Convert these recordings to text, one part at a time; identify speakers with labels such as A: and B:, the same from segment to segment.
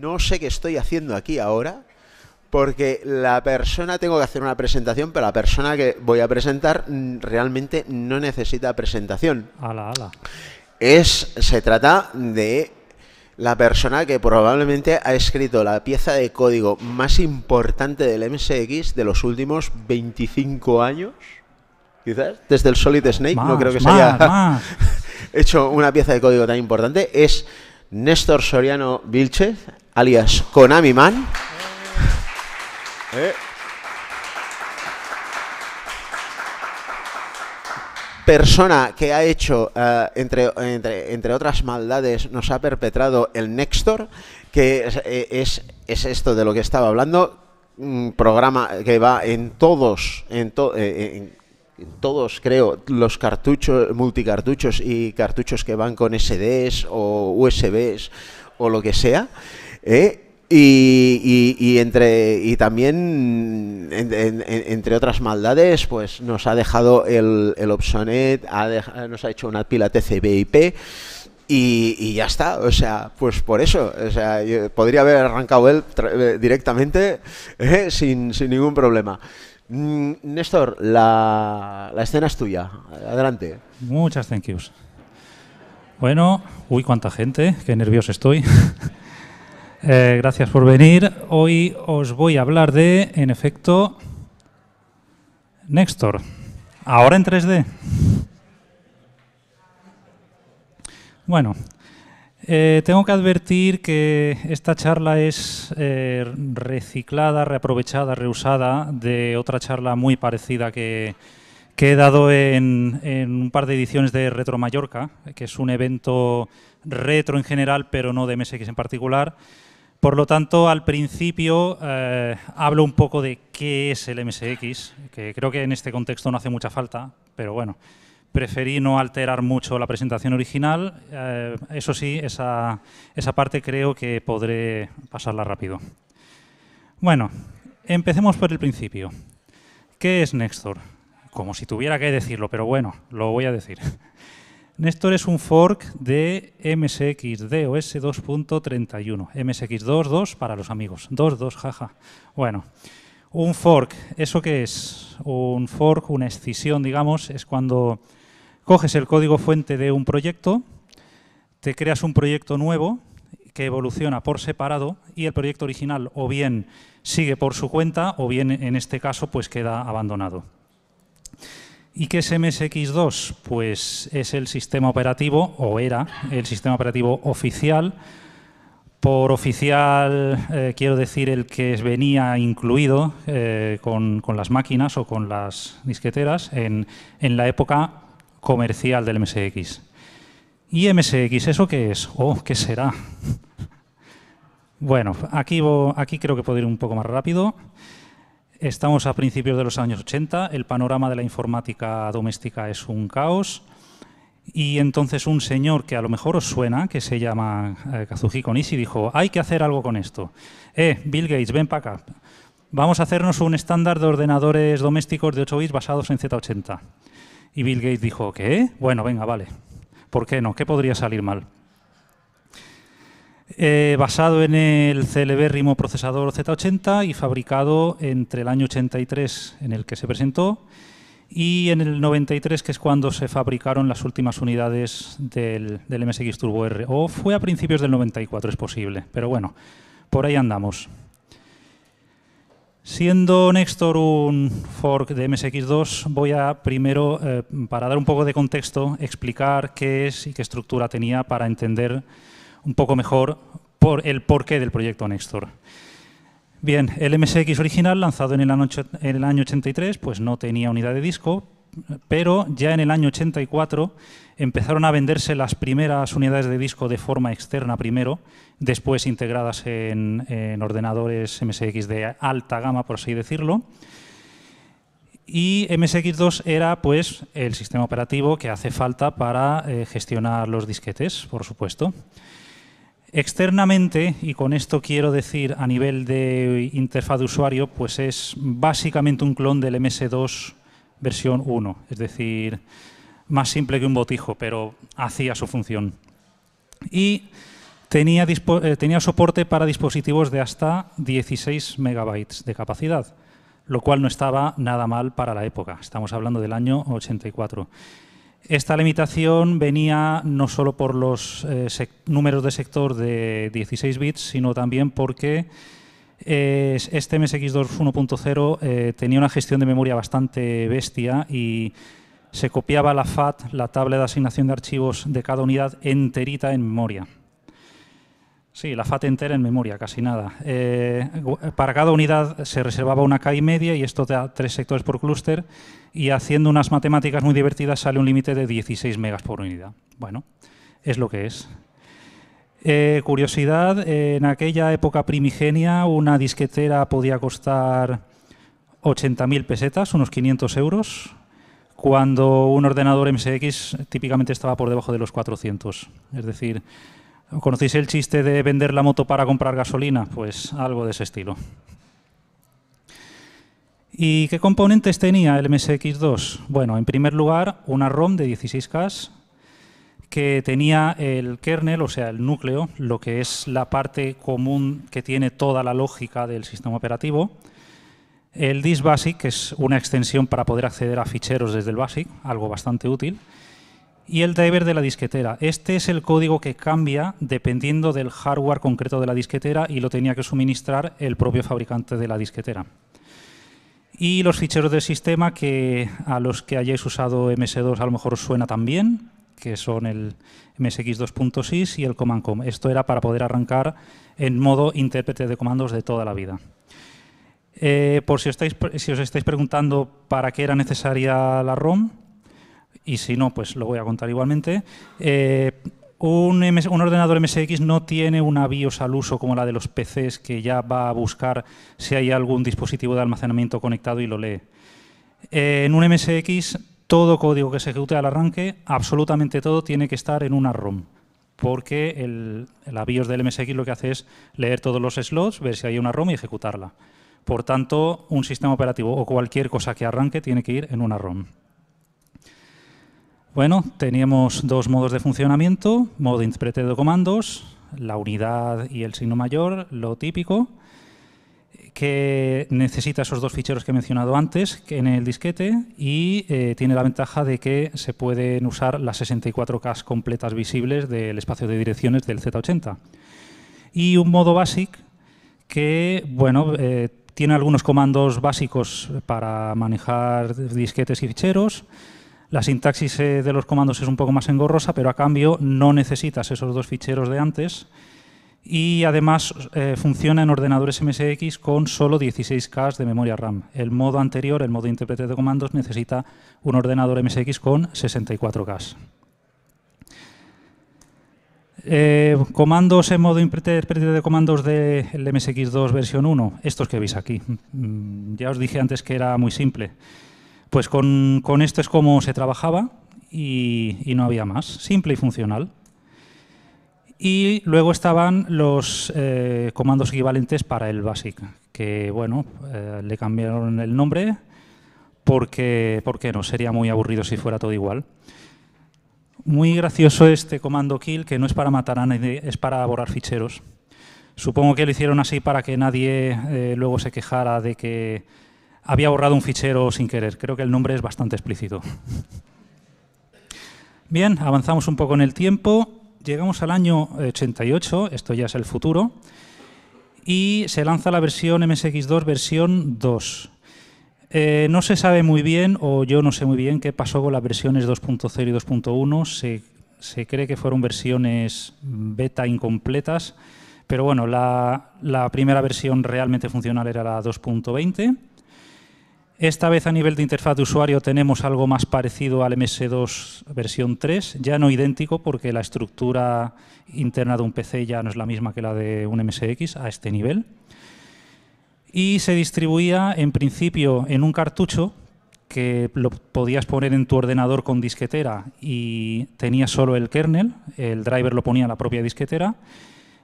A: no sé qué estoy haciendo aquí ahora, porque la persona, tengo que hacer una presentación, pero la persona que voy a presentar realmente no necesita presentación. Ala, ala. Es, se trata de la persona que probablemente ha escrito la pieza de código más importante del MSX de los últimos 25 años, quizás, desde el Solid Snake, no creo que se haya hecho una pieza de código tan importante, es Néstor Soriano Vilchez, alias Konami Man. Eh. Persona que ha hecho, eh, entre, otras maldades, nos ha perpetrado el Nextor, que eh, es, esto de lo que estaba hablando, un programa que va en todos, en, en todos creo, los cartuchos, multicartuchos y cartuchos que van con SDs o USBs o lo que sea. ¿eh? Y, entre y también entre otras maldades pues nos ha dejado el, el Opsonet nos ha hecho una pila TCBIP y, ya está, o sea, pues por eso, podría haber arrancado él eh, directamente ¿eh? sin, ningún problema. Mm, Néstor, la, la, escena es tuya. Adelante.
B: Muchas thank yous. Bueno, uy, cuánta gente, qué nervioso estoy. Eh, gracias por venir. Hoy os voy a hablar de, en efecto, Nextor. Ahora en 3D. Bueno, eh, tengo que advertir que esta charla es eh, reciclada, reaprovechada, reusada de otra charla muy parecida que, que he dado en, en, un par de ediciones de Retro Mallorca, que es un evento retro en general, pero no de MSX en particular, por lo tanto, al principio eh, hablo un poco de qué es el MSX, que creo que en este contexto no hace mucha falta, pero bueno, preferí no alterar mucho la presentación original. Eh, eso sí, esa, esa parte creo que podré pasarla rápido. Bueno, empecemos por el principio. ¿Qué es Nextor? Como si tuviera que decirlo, pero bueno, lo voy a decir. Néstor es un fork de MSXDOS 2.31, MSX22 para los amigos, 2.2, jaja. Bueno, un fork, ¿eso qué es? Un fork, una escisión, digamos, es cuando coges el código fuente de un proyecto, te creas un proyecto nuevo que evoluciona por separado y el proyecto original o bien sigue por su cuenta o bien en este caso pues queda abandonado. ¿Y qué es MSX2? Pues es el sistema operativo, o era el sistema operativo oficial. Por oficial eh, quiero decir el que venía incluido eh, con, las máquinas o con las disqueteras en, la época comercial del MSX. ¿Y MSX eso qué es? ¿O oh, qué será? bueno, aquí, aquí creo que puedo ir un poco más rápido. Estamos a principios de los años 80, el panorama de la informática doméstica es un caos y entonces un señor que a lo mejor os suena, que se llama eh, Kazuhiko Nishi, dijo, hay que hacer algo con esto. Eh, Bill Gates, ven para acá. Vamos a hacernos un estándar de ordenadores domésticos de 8 bits basados en Z80. Y Bill Gates dijo, ¿qué? Bueno, venga, vale. ¿Por qué no? ¿Qué podría salir mal? Eh, basado en el celebérrimo procesador Z80 y fabricado entre el año 83 en el que se presentó y en el 93, que es cuando se fabricaron las últimas unidades del, MSX Turbo R. O fue a principios del 94, es posible, pero bueno, por ahí andamos. Siendo Nextor un fork de MSX2, voy a primero, eh, para dar un poco de contexto, explicar qué es y qué estructura tenía para entender un poco mejor por el porqué del proyecto Nextor. Bien, el MSX original, lanzado en el, año, 83, pues no tenía unidad de disco, pero ya en el año 84 empezaron a venderse las primeras unidades de disco de forma externa primero, después integradas en, ordenadores MSX de alta gama, por así decirlo. Y MSX2 era pues, el sistema operativo que hace falta para eh, gestionar los disquetes, por supuesto. Externamente, y con esto quiero decir a nivel de interfaz de usuario, pues es básicamente un clon del MS2 versión 1, es decir, más simple que un botijo, pero hacía su función. Y tenía, eh, tenía soporte para dispositivos de hasta 16 megabytes de capacidad, lo cual no estaba nada mal para la época, estamos hablando del año 84. Esta limitación venía no solo por los eh, números de sector de 16 bits, sino también porque eh, este MSX2 1.0 eh, tenía una gestión de memoria bastante bestia y se copiaba la FAT, la tabla de asignación de archivos de cada unidad enterita en memoria. Sí, la FAT entera en memoria, casi nada. Eh, para cada unidad se reservaba una K y media y esto da tres sectores por clúster y haciendo unas matemáticas muy divertidas sale un límite de 16 megas por unidad. Bueno, es lo que es. Eh, curiosidad, en aquella época primigenia una disquetera podía costar 80.000 pesetas, unos 500 euros, cuando un ordenador MSX típicamente estaba por debajo de los 400. Es decir, ¿Conocéis el chiste de vender la moto para comprar gasolina? Pues algo de ese estilo. ¿Y qué componentes tenía el MSX2? Bueno, en primer lugar, una ROM de 16K que tenía el kernel, o sea, el núcleo, lo que es la parte común que tiene toda la lógica del sistema operativo. El disk basic, que es una extensión para poder acceder a ficheros desde el basic, algo bastante útil y el driver de la disquetera. Este es el código que cambia dependiendo del hardware concreto de la disquetera y lo tenía que suministrar el propio fabricante de la disquetera. Y los ficheros del sistema que a los que hayáis usado MS2 a lo mejor suena también, que son el MSX2.6 y el command-com. Esto era para poder arrancar en modo intérprete de comandos de toda la vida. Eh, por si estáis, si os estáis preguntando para qué era necesaria la ROM, y si no, pues lo voy a contar igualmente. Eh, un, ordenador MSX no tiene una BIOS al uso como la de los PCs que ya va a buscar si hay algún dispositivo de almacenamiento conectado y lo lee. Eh, en un MSX todo código que se ejecute al arranque, absolutamente todo, tiene que estar en una ROM porque el, la BIOS del MSX lo que hace es leer todos los slots, ver si hay una ROM y ejecutarla. Por tanto, un sistema operativo o cualquier cosa que arranque tiene que ir en una ROM. Bueno, teníamos dos modos de funcionamiento, modo intérprete de comandos, la unidad y el signo mayor, lo típico, que necesita esos dos ficheros que he mencionado antes en el disquete y eh, tiene la ventaja de que se pueden usar las 64K completas visibles del espacio de direcciones del Z80. Y un modo basic que, bueno, eh, tiene algunos comandos básicos para manejar disquetes y ficheros, la sintaxis eh, de los comandos es un poco más engorrosa, pero a cambio no necesitas esos dos ficheros de antes y además eh, funciona en ordenadores MSX con solo 16K de memoria RAM. El modo anterior, el modo intérprete de comandos, necesita un ordenador MSX con 64K. Eh, comandos en modo intérprete de comandos del MSX2 versión 1, estos que veis aquí. Mm, ya os dije antes que era muy simple. Pues con, esto es como se trabajaba y, no había más, simple y funcional. Y luego estaban los eh, comandos equivalentes para el BASIC, que bueno, eh, le cambiaron el nombre porque, porque no, sería muy aburrido si fuera todo igual. Muy gracioso este comando kill, que no es para matar a nadie, es para borrar ficheros. Supongo que lo hicieron así para que nadie eh, luego se quejara de que había borrado un fichero sin querer. Creo que el nombre es bastante explícito. Bien, avanzamos un poco en el tiempo. Llegamos al año 88, esto ya es el futuro, y se lanza la versión MSX2 versión 2. Eh, no se sabe muy bien, o yo no sé muy bien, qué pasó con las versiones 2.0 y 2.1. Se, cree que fueron versiones beta incompletas, pero bueno, la primera versión realmente funcional era la 2.20 esta vez a nivel de interfaz de usuario tenemos algo más parecido al MS2 versión 3, ya no idéntico porque la estructura interna de un PC ya no es la misma que la de un MSX a este nivel. Y se distribuía en principio en un cartucho que lo podías poner en tu ordenador con disquetera y tenía solo el kernel, el driver lo ponía la propia disquetera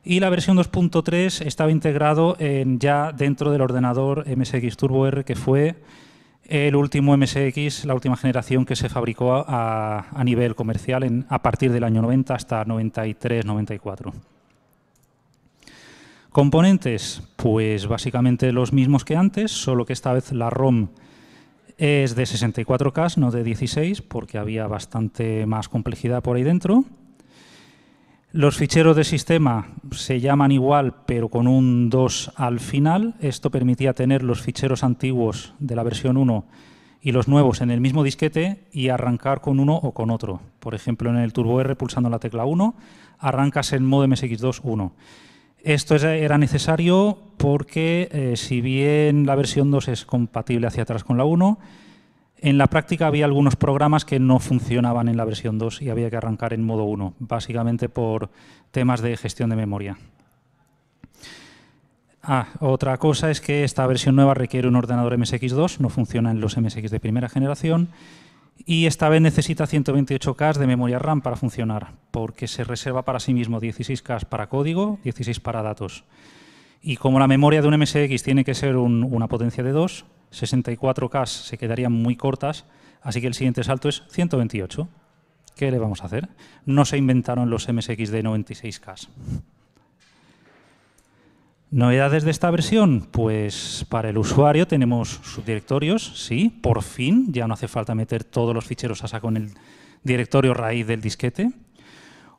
B: y la versión 2.3 estaba integrado en, ya dentro del ordenador MSX Turbo R, que fue el último MSX, la última generación que se fabricó a, nivel comercial a partir del año 90 hasta 93-94. Componentes, pues básicamente los mismos que antes, solo que esta vez la ROM es de 64K, no de 16, porque había bastante más complejidad por ahí dentro. Los ficheros de sistema se llaman igual, pero con un 2 al final. Esto permitía tener los ficheros antiguos de la versión 1 y los nuevos en el mismo disquete y arrancar con uno o con otro. Por ejemplo, en el Turbo R pulsando la tecla 1, arrancas en modo MSX2 1. Esto era necesario porque eh, si bien la versión 2 es compatible hacia atrás con la 1, en la práctica había algunos programas que no funcionaban en la versión 2 y había que arrancar en modo 1, básicamente por temas de gestión de memoria. Ah, otra cosa es que esta versión nueva requiere un ordenador MSX2, no funciona en los MSX de primera generación, y esta vez necesita 128K de memoria RAM para funcionar, porque se reserva para sí mismo 16K para código, 16 para datos. Y como la memoria de un MSX tiene que ser una potencia de 2, 64K se quedarían muy cortas, así que el siguiente salto es 128. ¿Qué le vamos a hacer? No se inventaron los MSX de 96K. ¿Novedades de esta versión? Pues para el usuario tenemos subdirectorios, sí, por fin, ya no hace falta meter todos los ficheros a saco en el directorio raíz del disquete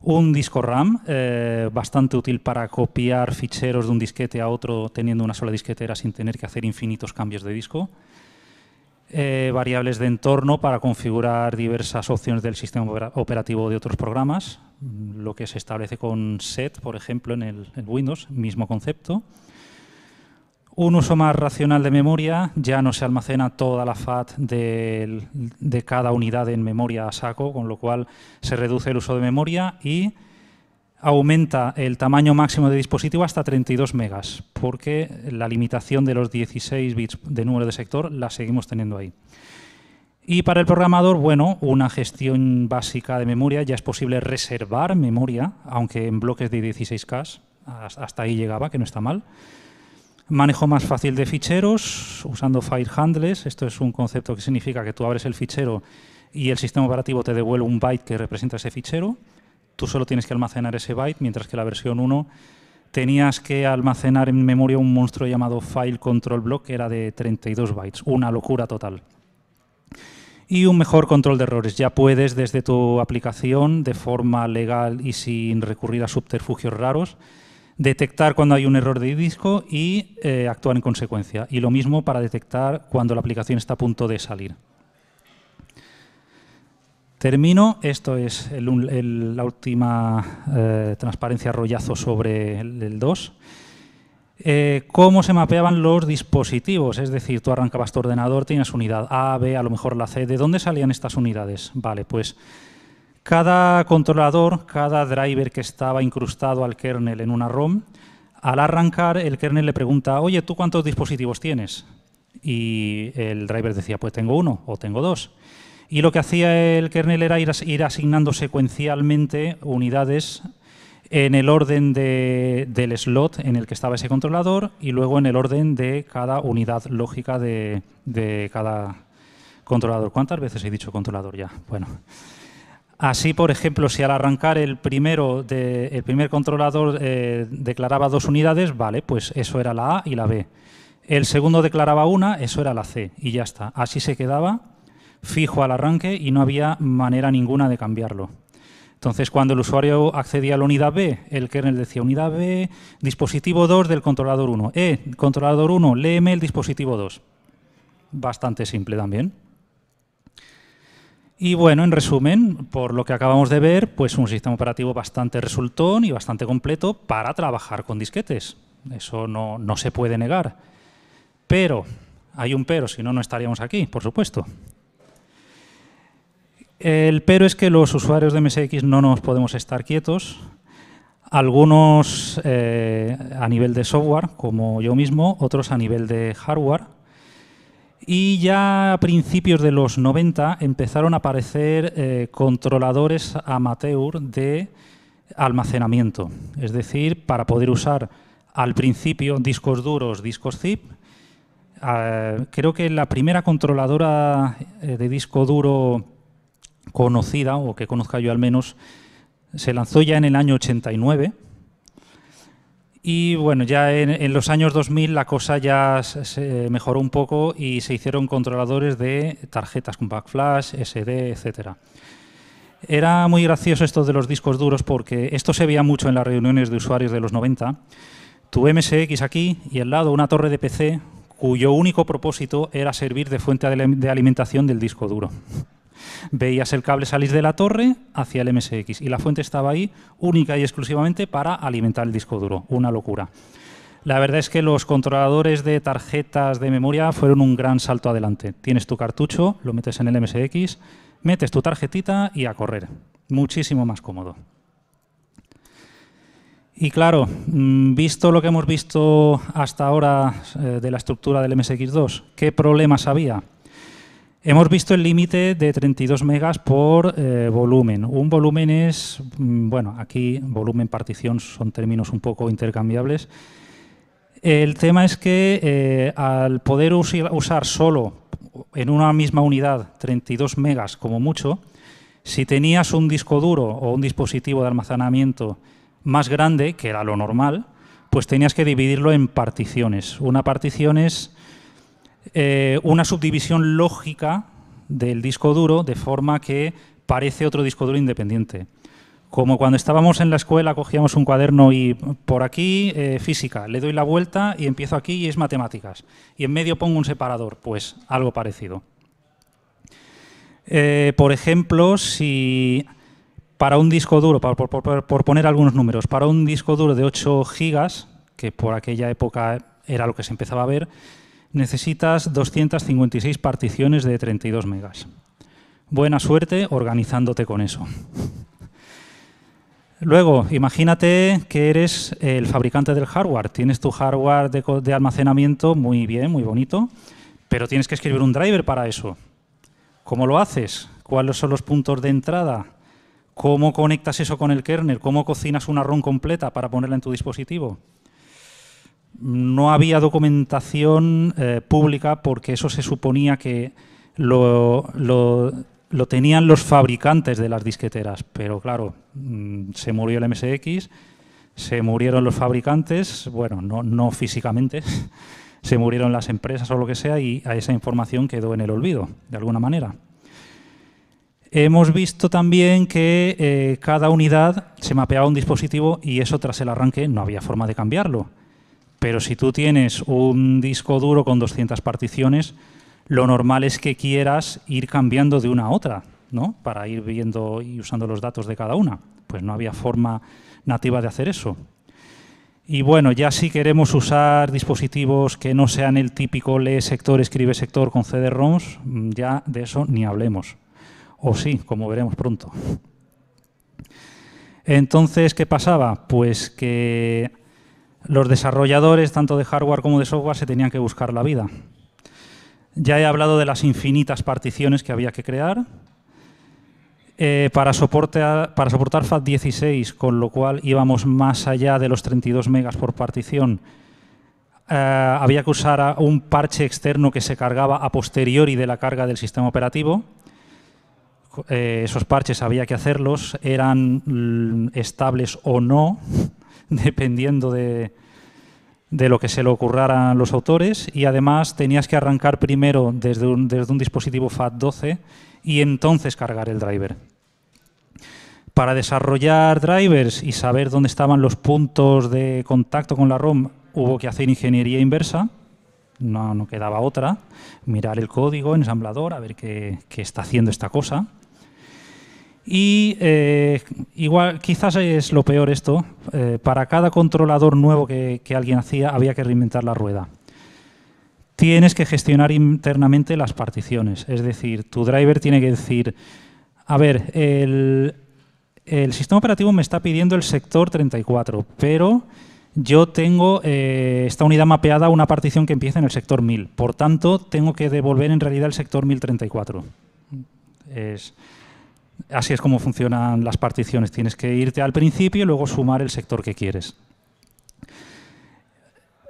B: un disco RAM eh, bastante útil para copiar ficheros de un disquete a otro teniendo una sola disquetera sin tener que hacer infinitos cambios de disco. Eh, variables de entorno para configurar diversas opciones del sistema operativo de otros programas, mm, lo que se establece con set, por ejemplo, en el, Windows, mismo concepto. Un uso más racional de memoria, ya no se almacena toda la FAT de, cada unidad en memoria a saco, con lo cual se reduce el uso de memoria y aumenta el tamaño máximo de dispositivo hasta 32 megas, porque la limitación de los 16 bits de número de sector la seguimos teniendo ahí. Y para el programador, bueno, una gestión básica de memoria, ya es posible reservar memoria, aunque en bloques de 16K, hasta ahí llegaba, que no está mal. Manejo más fácil de ficheros usando file handles. Esto es un concepto que significa que tú abres el fichero y el sistema operativo te devuelve un byte que representa ese fichero. Tú solo tienes que almacenar ese byte, mientras que la versión 1 tenías que almacenar en memoria un monstruo llamado file control block que era de 32 bytes. Una locura total. Y un mejor control de errores. Ya puedes desde tu aplicación, de forma legal y sin recurrir a subterfugios raros, detectar cuando hay un error de disco y eh, actuar en consecuencia. Y lo mismo para detectar cuando la aplicación está a punto de salir. Termino. Esto es la última eh, transparencia rollazo sobre el, 2. Eh, cómo se mapeaban los dispositivos, es decir, tú arrancabas tu ordenador, tienes unidad A, B, a lo mejor la C, ¿de dónde salían estas unidades? Vale, pues cada controlador, cada driver que estaba incrustado al kernel en una ROM, al arrancar el kernel le pregunta, oye, ¿tú cuántos dispositivos tienes? Y el driver decía, pues tengo uno o tengo dos. Y lo que hacía el kernel era ir, asignando secuencialmente unidades en el orden del slot en el que estaba ese controlador y luego en el orden de cada unidad lógica de, de cada controlador. ¿Cuántas veces he dicho controlador ya? Bueno. Así, por ejemplo, si al arrancar el, primero de, el primer controlador eh, declaraba dos unidades, vale, pues eso era la A y la B. El segundo declaraba una, eso era la C y ya está. Así se quedaba fijo al arranque y no había manera ninguna de cambiarlo. Entonces, cuando el usuario accedía a la unidad B, el kernel decía unidad B, dispositivo 2 del controlador 1. E, controlador 1, léeme el dispositivo 2. Bastante simple también. Y bueno, en resumen, por lo que acabamos de ver, pues un sistema operativo bastante resultón y bastante completo para trabajar con disquetes. Eso no, se puede negar. Pero, hay un pero, si no, no estaríamos aquí, por supuesto. El pero es que los usuarios de MSX no nos podemos estar quietos. Algunos eh, a nivel de software, como yo mismo, otros a nivel de hardware y ya a principios de los 90 empezaron a aparecer eh, controladores amateur de almacenamiento, es decir, para poder usar al principio discos duros, discos zip. Eh, creo que la primera controladora eh, de disco duro conocida, o que conozca yo al menos, se lanzó ya en el año 89 y bueno, ya en, los años 2000 la cosa ya se mejoró un poco y se hicieron controladores de tarjetas con backflash, SD, etcétera. Era muy gracioso esto de los discos duros porque esto se veía mucho en las reuniones de usuarios de los 90. Tu MSX aquí y al lado una torre de PC cuyo único propósito era servir de fuente de alimentación del disco duro. Veías el cable salir de la torre hacia el MSX y la fuente estaba ahí única y exclusivamente para alimentar el disco duro. Una locura. La verdad es que los controladores de tarjetas de memoria fueron un gran salto adelante. Tienes tu cartucho, lo metes en el MSX, metes tu tarjetita y a correr. Muchísimo más cómodo. Y claro, mm, visto lo que hemos visto hasta ahora eh, de la estructura del MSX2, ¿qué problemas había? Hemos visto el límite de 32 megas por eh, volumen. Un volumen es, mm, bueno, aquí volumen, partición son términos un poco intercambiables. El tema es que eh, al poder usar solo en una misma unidad 32 megas como mucho, si tenías un disco duro o un dispositivo de almacenamiento más grande, que era lo normal, pues tenías que dividirlo en particiones. Una partición es eh, una subdivisión lógica del disco duro de forma que parece otro disco duro independiente. Como cuando estábamos en la escuela cogíamos un cuaderno y por aquí eh, física, le doy la vuelta y empiezo aquí y es matemáticas. Y en medio pongo un separador, pues algo parecido. Eh, por ejemplo, si para un disco duro, por, poner algunos números, para un disco duro de 8 gigas, que por aquella época era lo que se empezaba a ver, necesitas 256 particiones de 32 megas. Buena suerte organizándote con eso. Luego, imagínate que eres el fabricante del hardware. Tienes tu hardware de, almacenamiento muy bien, muy bonito, pero tienes que escribir un driver para eso. ¿Cómo lo haces? ¿Cuáles son los puntos de entrada? ¿Cómo conectas eso con el kernel? ¿Cómo cocinas una ROM completa para ponerla en tu dispositivo? no había documentación eh, pública porque eso se suponía que lo, tenían los fabricantes de las disqueteras, pero claro, mm, se murió el MSX, se murieron los fabricantes, bueno, no, físicamente, se murieron las empresas o lo que sea y a esa información quedó en el olvido, de alguna manera. Hemos visto también que eh, cada unidad se mapeaba un dispositivo y eso tras el arranque no había forma de cambiarlo. Pero si tú tienes un disco duro con 200 particiones, lo normal es que quieras ir cambiando de una a otra, ¿no? Para ir viendo y usando los datos de cada una. Pues no había forma nativa de hacer eso. Y bueno, ya si queremos usar dispositivos que no sean el típico lee sector, escribe sector con CD-ROMs, mm, ya de eso ni hablemos. O sí, como veremos pronto. Entonces, ¿qué pasaba? Pues que los desarrolladores, tanto de hardware como de software, se tenían que buscar la vida. Ya he hablado de las infinitas particiones que había que crear. Eh, para, soportar, FAT16, con lo cual íbamos más allá de los 32 megas por partición, eh, había que usar un parche externo que se cargaba a posteriori de la carga del sistema operativo. Eh, esos parches había que hacerlos, eran estables o no. dependiendo de, lo que se le ocurraran los autores y además tenías que arrancar primero desde un, desde un dispositivo FAT12 y entonces cargar el driver. Para desarrollar drivers y saber dónde estaban los puntos de contacto con la ROM hubo que hacer ingeniería inversa, no, quedaba otra, mirar el código, ensamblador, a ver qué está haciendo esta cosa. Y eh, igual, quizás es lo peor esto, eh, para cada controlador nuevo que, alguien hacía había que reinventar la rueda. Tienes que gestionar internamente las particiones, es decir, tu driver tiene que decir, a ver, el, sistema operativo me está pidiendo el sector 34, pero yo tengo eh, esta unidad mapeada a una partición que empieza en el sector 1000, por tanto tengo que devolver en realidad el sector 1034. Es... Así es como funcionan las particiones. Tienes que irte al principio y luego sumar el sector que quieres.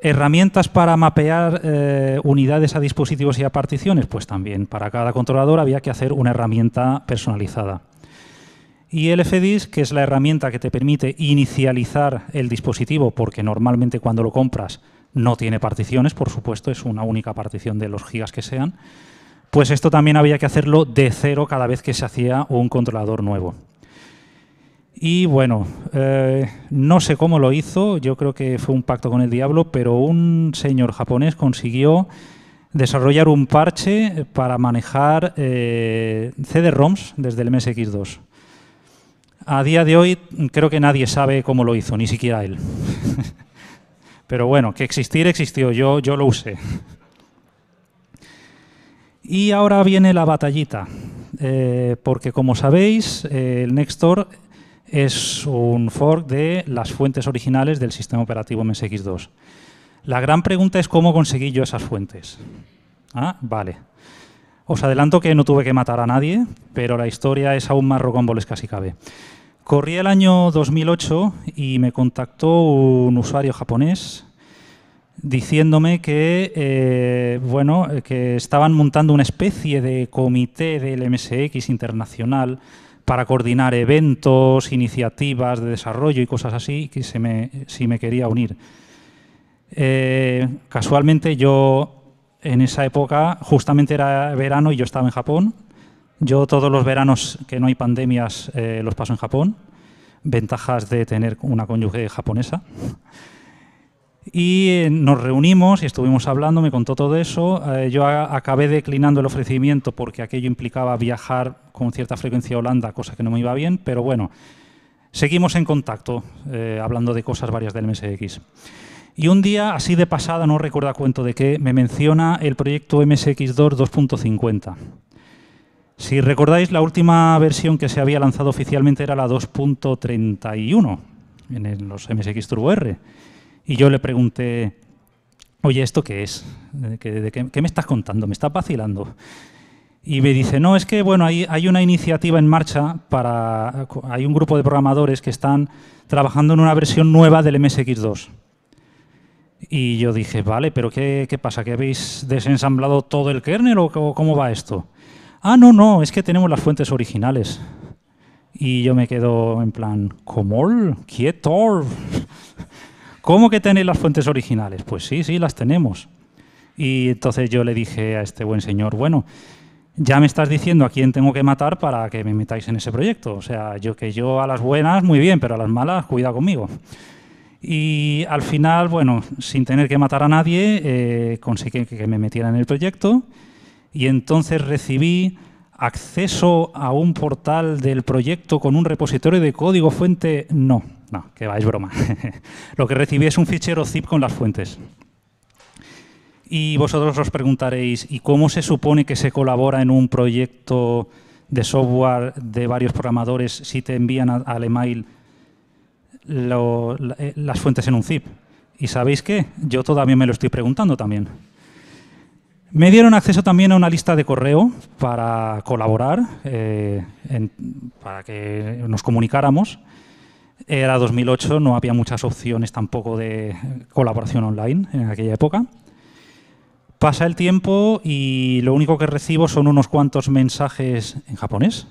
B: Herramientas para mapear eh, unidades a dispositivos y a particiones, pues también para cada controlador había que hacer una herramienta personalizada. Y LFDIS, que es la herramienta que te permite inicializar el dispositivo, porque normalmente cuando lo compras no tiene particiones, por supuesto, es una única partición de los gigas que sean, pues esto también había que hacerlo de cero cada vez que se hacía un controlador nuevo. Y bueno, eh, no sé cómo lo hizo, yo creo que fue un pacto con el diablo, pero un señor japonés consiguió desarrollar un parche para manejar eh, CD-ROMs desde el MSX2. A día de hoy creo que nadie sabe cómo lo hizo, ni siquiera él. pero bueno, que existir existió, yo, yo lo usé. Y ahora viene la batallita, eh, porque como sabéis, eh, el Nextor es un fork de las fuentes originales del sistema operativo MSX2. La gran pregunta es cómo conseguí yo esas fuentes. Ah, vale. Os adelanto que no tuve que matar a nadie, pero la historia es aún más rocambolesca si cabe. Corrí el año 2008 y me contactó un usuario japonés diciéndome que, eh, bueno, que estaban montando una especie de comité del MSX internacional para coordinar eventos, iniciativas de desarrollo y cosas así, que se me, si me quería unir. Eh, casualmente yo en esa época, justamente era verano y yo estaba en Japón. Yo todos los veranos que no hay pandemias eh, los paso en Japón. Ventajas de tener una cónyuge japonesa y eh, nos reunimos y estuvimos hablando, me contó todo eso. Eh, yo acabé declinando el ofrecimiento porque aquello implicaba viajar con cierta frecuencia a Holanda, cosa que no me iba bien, pero bueno, seguimos en contacto eh, hablando de cosas varias del MSX. Y un día, así de pasada, no recuerdo a cuento de qué, me menciona el proyecto MSX2 2.50. Si recordáis, la última versión que se había lanzado oficialmente era la 2.31 en los MSX Turbo R. Y yo le pregunté, oye, ¿esto qué es? qué, me estás contando? ¿Me estás vacilando? Y me dice, no, es que bueno, hay, hay, una iniciativa en marcha para. Hay un grupo de programadores que están trabajando en una versión nueva del MSX2. Y yo dije, vale, pero ¿qué, pasa? ¿Que habéis desensamblado todo el kernel o, cómo va esto? Ah, no, no, es que tenemos las fuentes originales. Y yo me quedo en plan, ¿comol? ¿Quietor? ¿Cómo que tenéis las fuentes originales? Pues sí, sí, las tenemos. Y entonces yo le dije a este buen señor, bueno, ya me estás diciendo a quién tengo que matar para que me metáis en ese proyecto. O sea, yo que yo a las buenas, muy bien, pero a las malas, cuida conmigo. Y al final, bueno, sin tener que matar a nadie, eh, conseguí que me metieran en el proyecto y entonces recibí acceso a un portal del proyecto con un repositorio de código fuente, no que vais broma. Lo que recibí es un fichero zip con las fuentes. Y vosotros os preguntaréis, ¿y cómo se supone que se colabora en un proyecto de software de varios programadores si te envían al email eh, las fuentes en un zip? ¿Y sabéis qué? Yo todavía me lo estoy preguntando también. Me dieron acceso también a una lista de correo para colaborar, eh, para que nos comunicáramos. Era 2008, no había muchas opciones tampoco de colaboración online en aquella época. Pasa el tiempo y lo único que recibo son unos cuantos mensajes en japonés.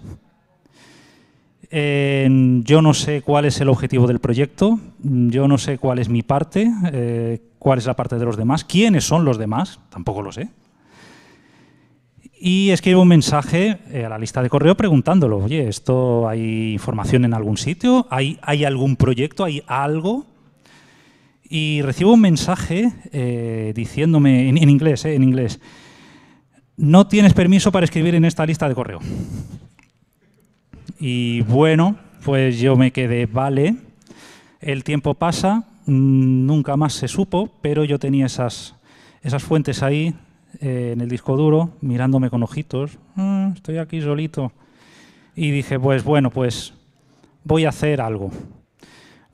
B: yo no sé cuál es el objetivo del proyecto, yo no sé cuál es mi parte, eh, cuál es la parte de los demás, quiénes son los demás, tampoco lo sé y escribo un mensaje eh, a la lista de correo preguntándolo, oye, ¿esto hay información en algún sitio? ¿Hay, algún proyecto? ¿Hay algo? Y recibo un mensaje eh, diciéndome, en, inglés, eh, en inglés, no tienes permiso para escribir en esta lista de correo. Y bueno, pues yo me quedé, vale, el tiempo pasa, nunca más se supo, pero yo tenía esas, esas fuentes ahí eh, en el disco duro, mirándome con ojitos, mm, estoy aquí solito. Y dije, pues bueno, pues voy a hacer algo.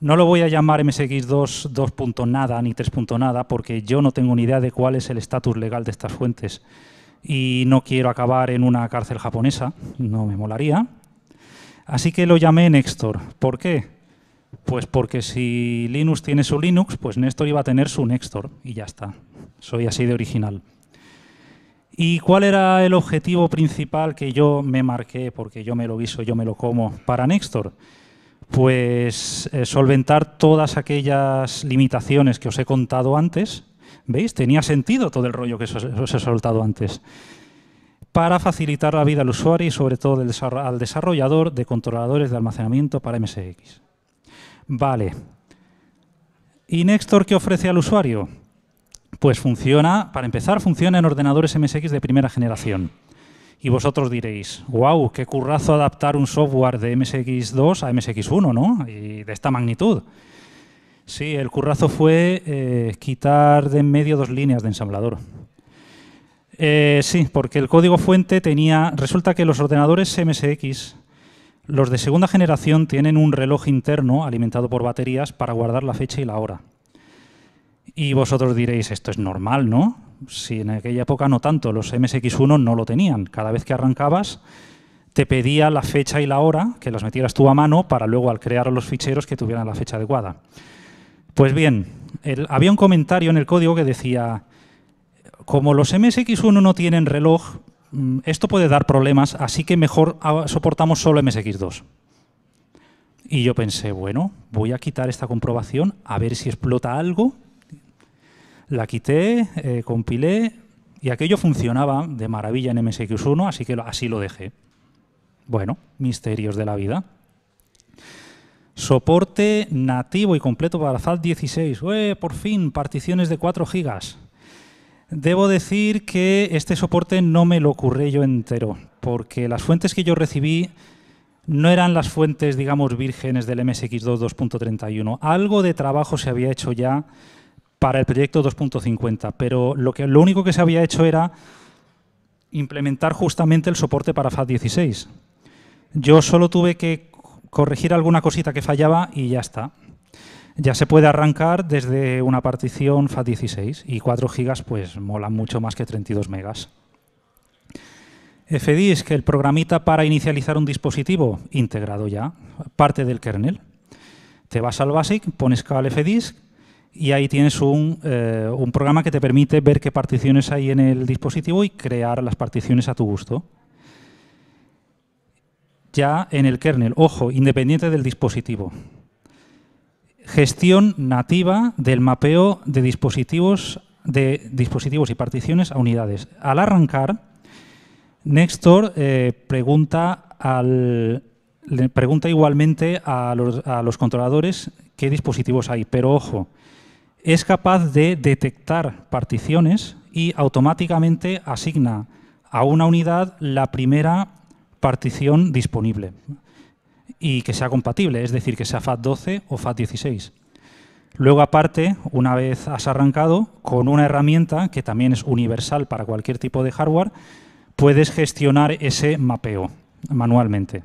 B: No lo voy a llamar MSX2 2. nada ni 3. nada porque yo no tengo ni idea de cuál es el estatus legal de estas fuentes y no quiero acabar en una cárcel japonesa, no me molaría. Así que lo llamé Nextor. ¿Por qué? Pues porque si Linux tiene su Linux, pues Nextor iba a tener su Nextor y ya está. Soy así de original. ¿Y cuál era el objetivo principal que yo me marqué, porque yo me lo guiso, yo me lo como, para Nextor? Pues eh, solventar todas aquellas limitaciones que os he contado antes. ¿Veis? Tenía sentido todo el rollo que os, os he soltado antes. Para facilitar la vida al usuario y sobre todo al desarrollador de controladores de almacenamiento para MSX. Vale. ¿Y Nextor qué ofrece al usuario? Pues funciona, para empezar, funciona en ordenadores MSX de primera generación. Y vosotros diréis, wow, qué currazo adaptar un software de MSX2 a MSX1, ¿no? Y de esta magnitud. Sí, el currazo fue eh, quitar de en medio dos líneas de ensamblador. Eh, sí, porque el código fuente tenía... Resulta que los ordenadores MSX, los de segunda generación, tienen un reloj interno alimentado por baterías para guardar la fecha y la hora. Y vosotros diréis, esto es normal, ¿no? Si en aquella época no tanto, los MSX1 no lo tenían. Cada vez que arrancabas te pedía la fecha y la hora, que las metieras tú a mano, para luego al crear los ficheros que tuvieran la fecha adecuada. Pues bien, había un comentario en el código que decía, como los MSX1 no tienen reloj, mm, esto puede dar problemas, así que mejor ah, soportamos solo MSX2. Y yo pensé, bueno, voy a quitar esta comprobación, a ver si explota algo la quité, eh, compilé y aquello funcionaba de maravilla en MSX1, así que así lo dejé. Bueno, misterios de la vida. Soporte nativo y completo para FAT 16. por fin, particiones de 4 GB! Debo decir que este soporte no me lo ocurrió yo entero, porque las fuentes que yo recibí no eran las fuentes, digamos, vírgenes del MSX2 2.31. Algo de trabajo se había hecho ya para el proyecto 2.50, pero lo, que, lo único que se había hecho era implementar justamente el soporte para FAT16. Yo solo tuve que corregir alguna cosita que fallaba y ya está. Ya se puede arrancar desde una partición FAT16 y 4 GB pues mola mucho más que 32 megas. FDISC, el programita para inicializar un dispositivo integrado ya, parte del kernel. Te vas al BASIC, pones cal FDISC y ahí tienes eh, un, programa que te permite ver qué particiones hay en el dispositivo y crear las particiones a tu gusto. Ya en el kernel, ojo, independiente del dispositivo. Gestión nativa del mapeo de dispositivos, de dispositivos y particiones a unidades. Al arrancar, Nextor eh, pregunta, al, pregunta igualmente a los controladores qué dispositivos hay, pero ojo, es capaz de detectar particiones y automáticamente asigna a una unidad la primera partición disponible y que sea compatible, es decir, que sea FAT12 o FAT16. Luego, aparte, una vez has arrancado, con una herramienta que también es universal para cualquier tipo de hardware, puedes gestionar ese mapeo manualmente.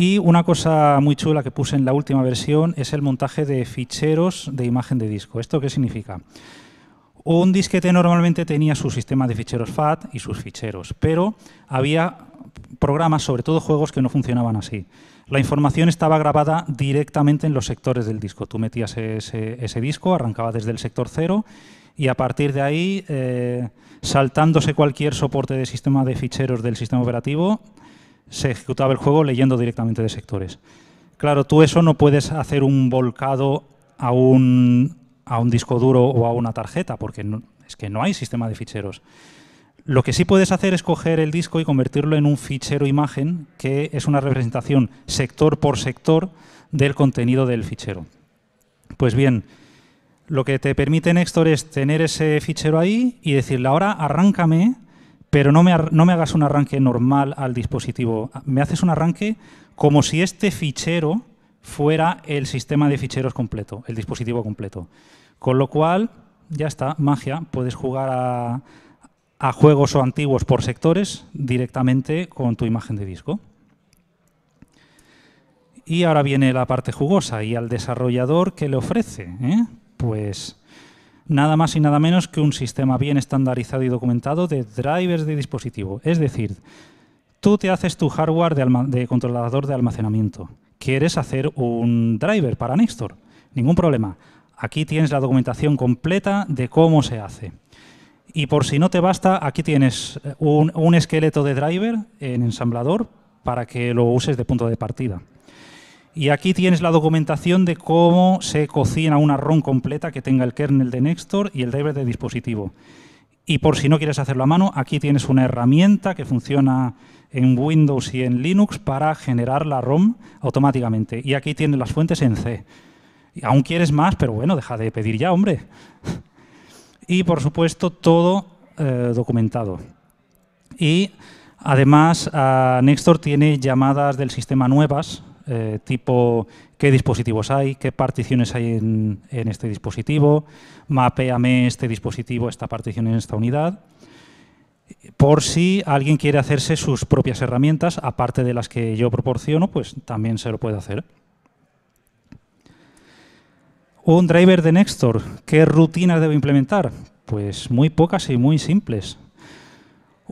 B: Y una cosa muy chula que puse en la última versión es el montaje de ficheros de imagen de disco. ¿Esto qué significa? Un disquete normalmente tenía su sistema de ficheros FAT y sus ficheros, pero había programas, sobre todo juegos, que no funcionaban así. La información estaba grabada directamente en los sectores del disco. Tú metías ese, disco, arrancaba desde el sector cero y a partir de ahí, eh, saltándose cualquier soporte de sistema de ficheros del sistema operativo, se ejecutaba el juego leyendo directamente de sectores. Claro, tú eso no puedes hacer un volcado a un, a un disco duro o a una tarjeta, porque es que no hay sistema de ficheros. Lo que sí puedes hacer es coger el disco y convertirlo en un fichero imagen, que es una representación sector por sector del contenido del fichero. Pues bien, lo que te permite Nextor es tener ese fichero ahí y decirle ahora arráncame pero no me, hagas un arranque normal al dispositivo. Me haces un arranque como si este fichero fuera el sistema de ficheros completo, el dispositivo completo. Con lo cual, ya está, magia, puedes jugar a, juegos o antiguos por sectores directamente con tu imagen de disco. Y ahora viene la parte jugosa y al desarrollador que le ofrece, ¿eh? pues nada más y nada menos que un sistema bien estandarizado y documentado de drivers de dispositivo. Es decir, tú te haces tu hardware de, de controlador de almacenamiento. Quieres hacer un driver para Nextdoor. Ningún problema. Aquí tienes la documentación completa de cómo se hace. Y por si no te basta, aquí tienes eh, un esqueleto de driver en ensamblador para que lo uses de punto de partida. Y aquí tienes la documentación de cómo se cocina una ROM completa que tenga el kernel de Nextor y el driver de dispositivo. Y por si no quieres hacerlo a mano, aquí tienes una herramienta que funciona en Windows y en Linux para generar la ROM automáticamente. Y aquí tienes las fuentes en C. Y aún quieres más, pero bueno, deja de pedir ya, hombre. y por supuesto, todo eh, documentado. Y además, ah, Nextor tiene llamadas del sistema nuevas eh, tipo qué dispositivos hay, qué particiones hay en, este dispositivo, mapeame este dispositivo, esta partición en esta unidad, por si alguien quiere hacerse sus propias herramientas, aparte de las que yo proporciono, pues también se lo puede hacer. Un driver de Nextor, ¿qué rutinas debo implementar? Pues muy pocas y muy simples.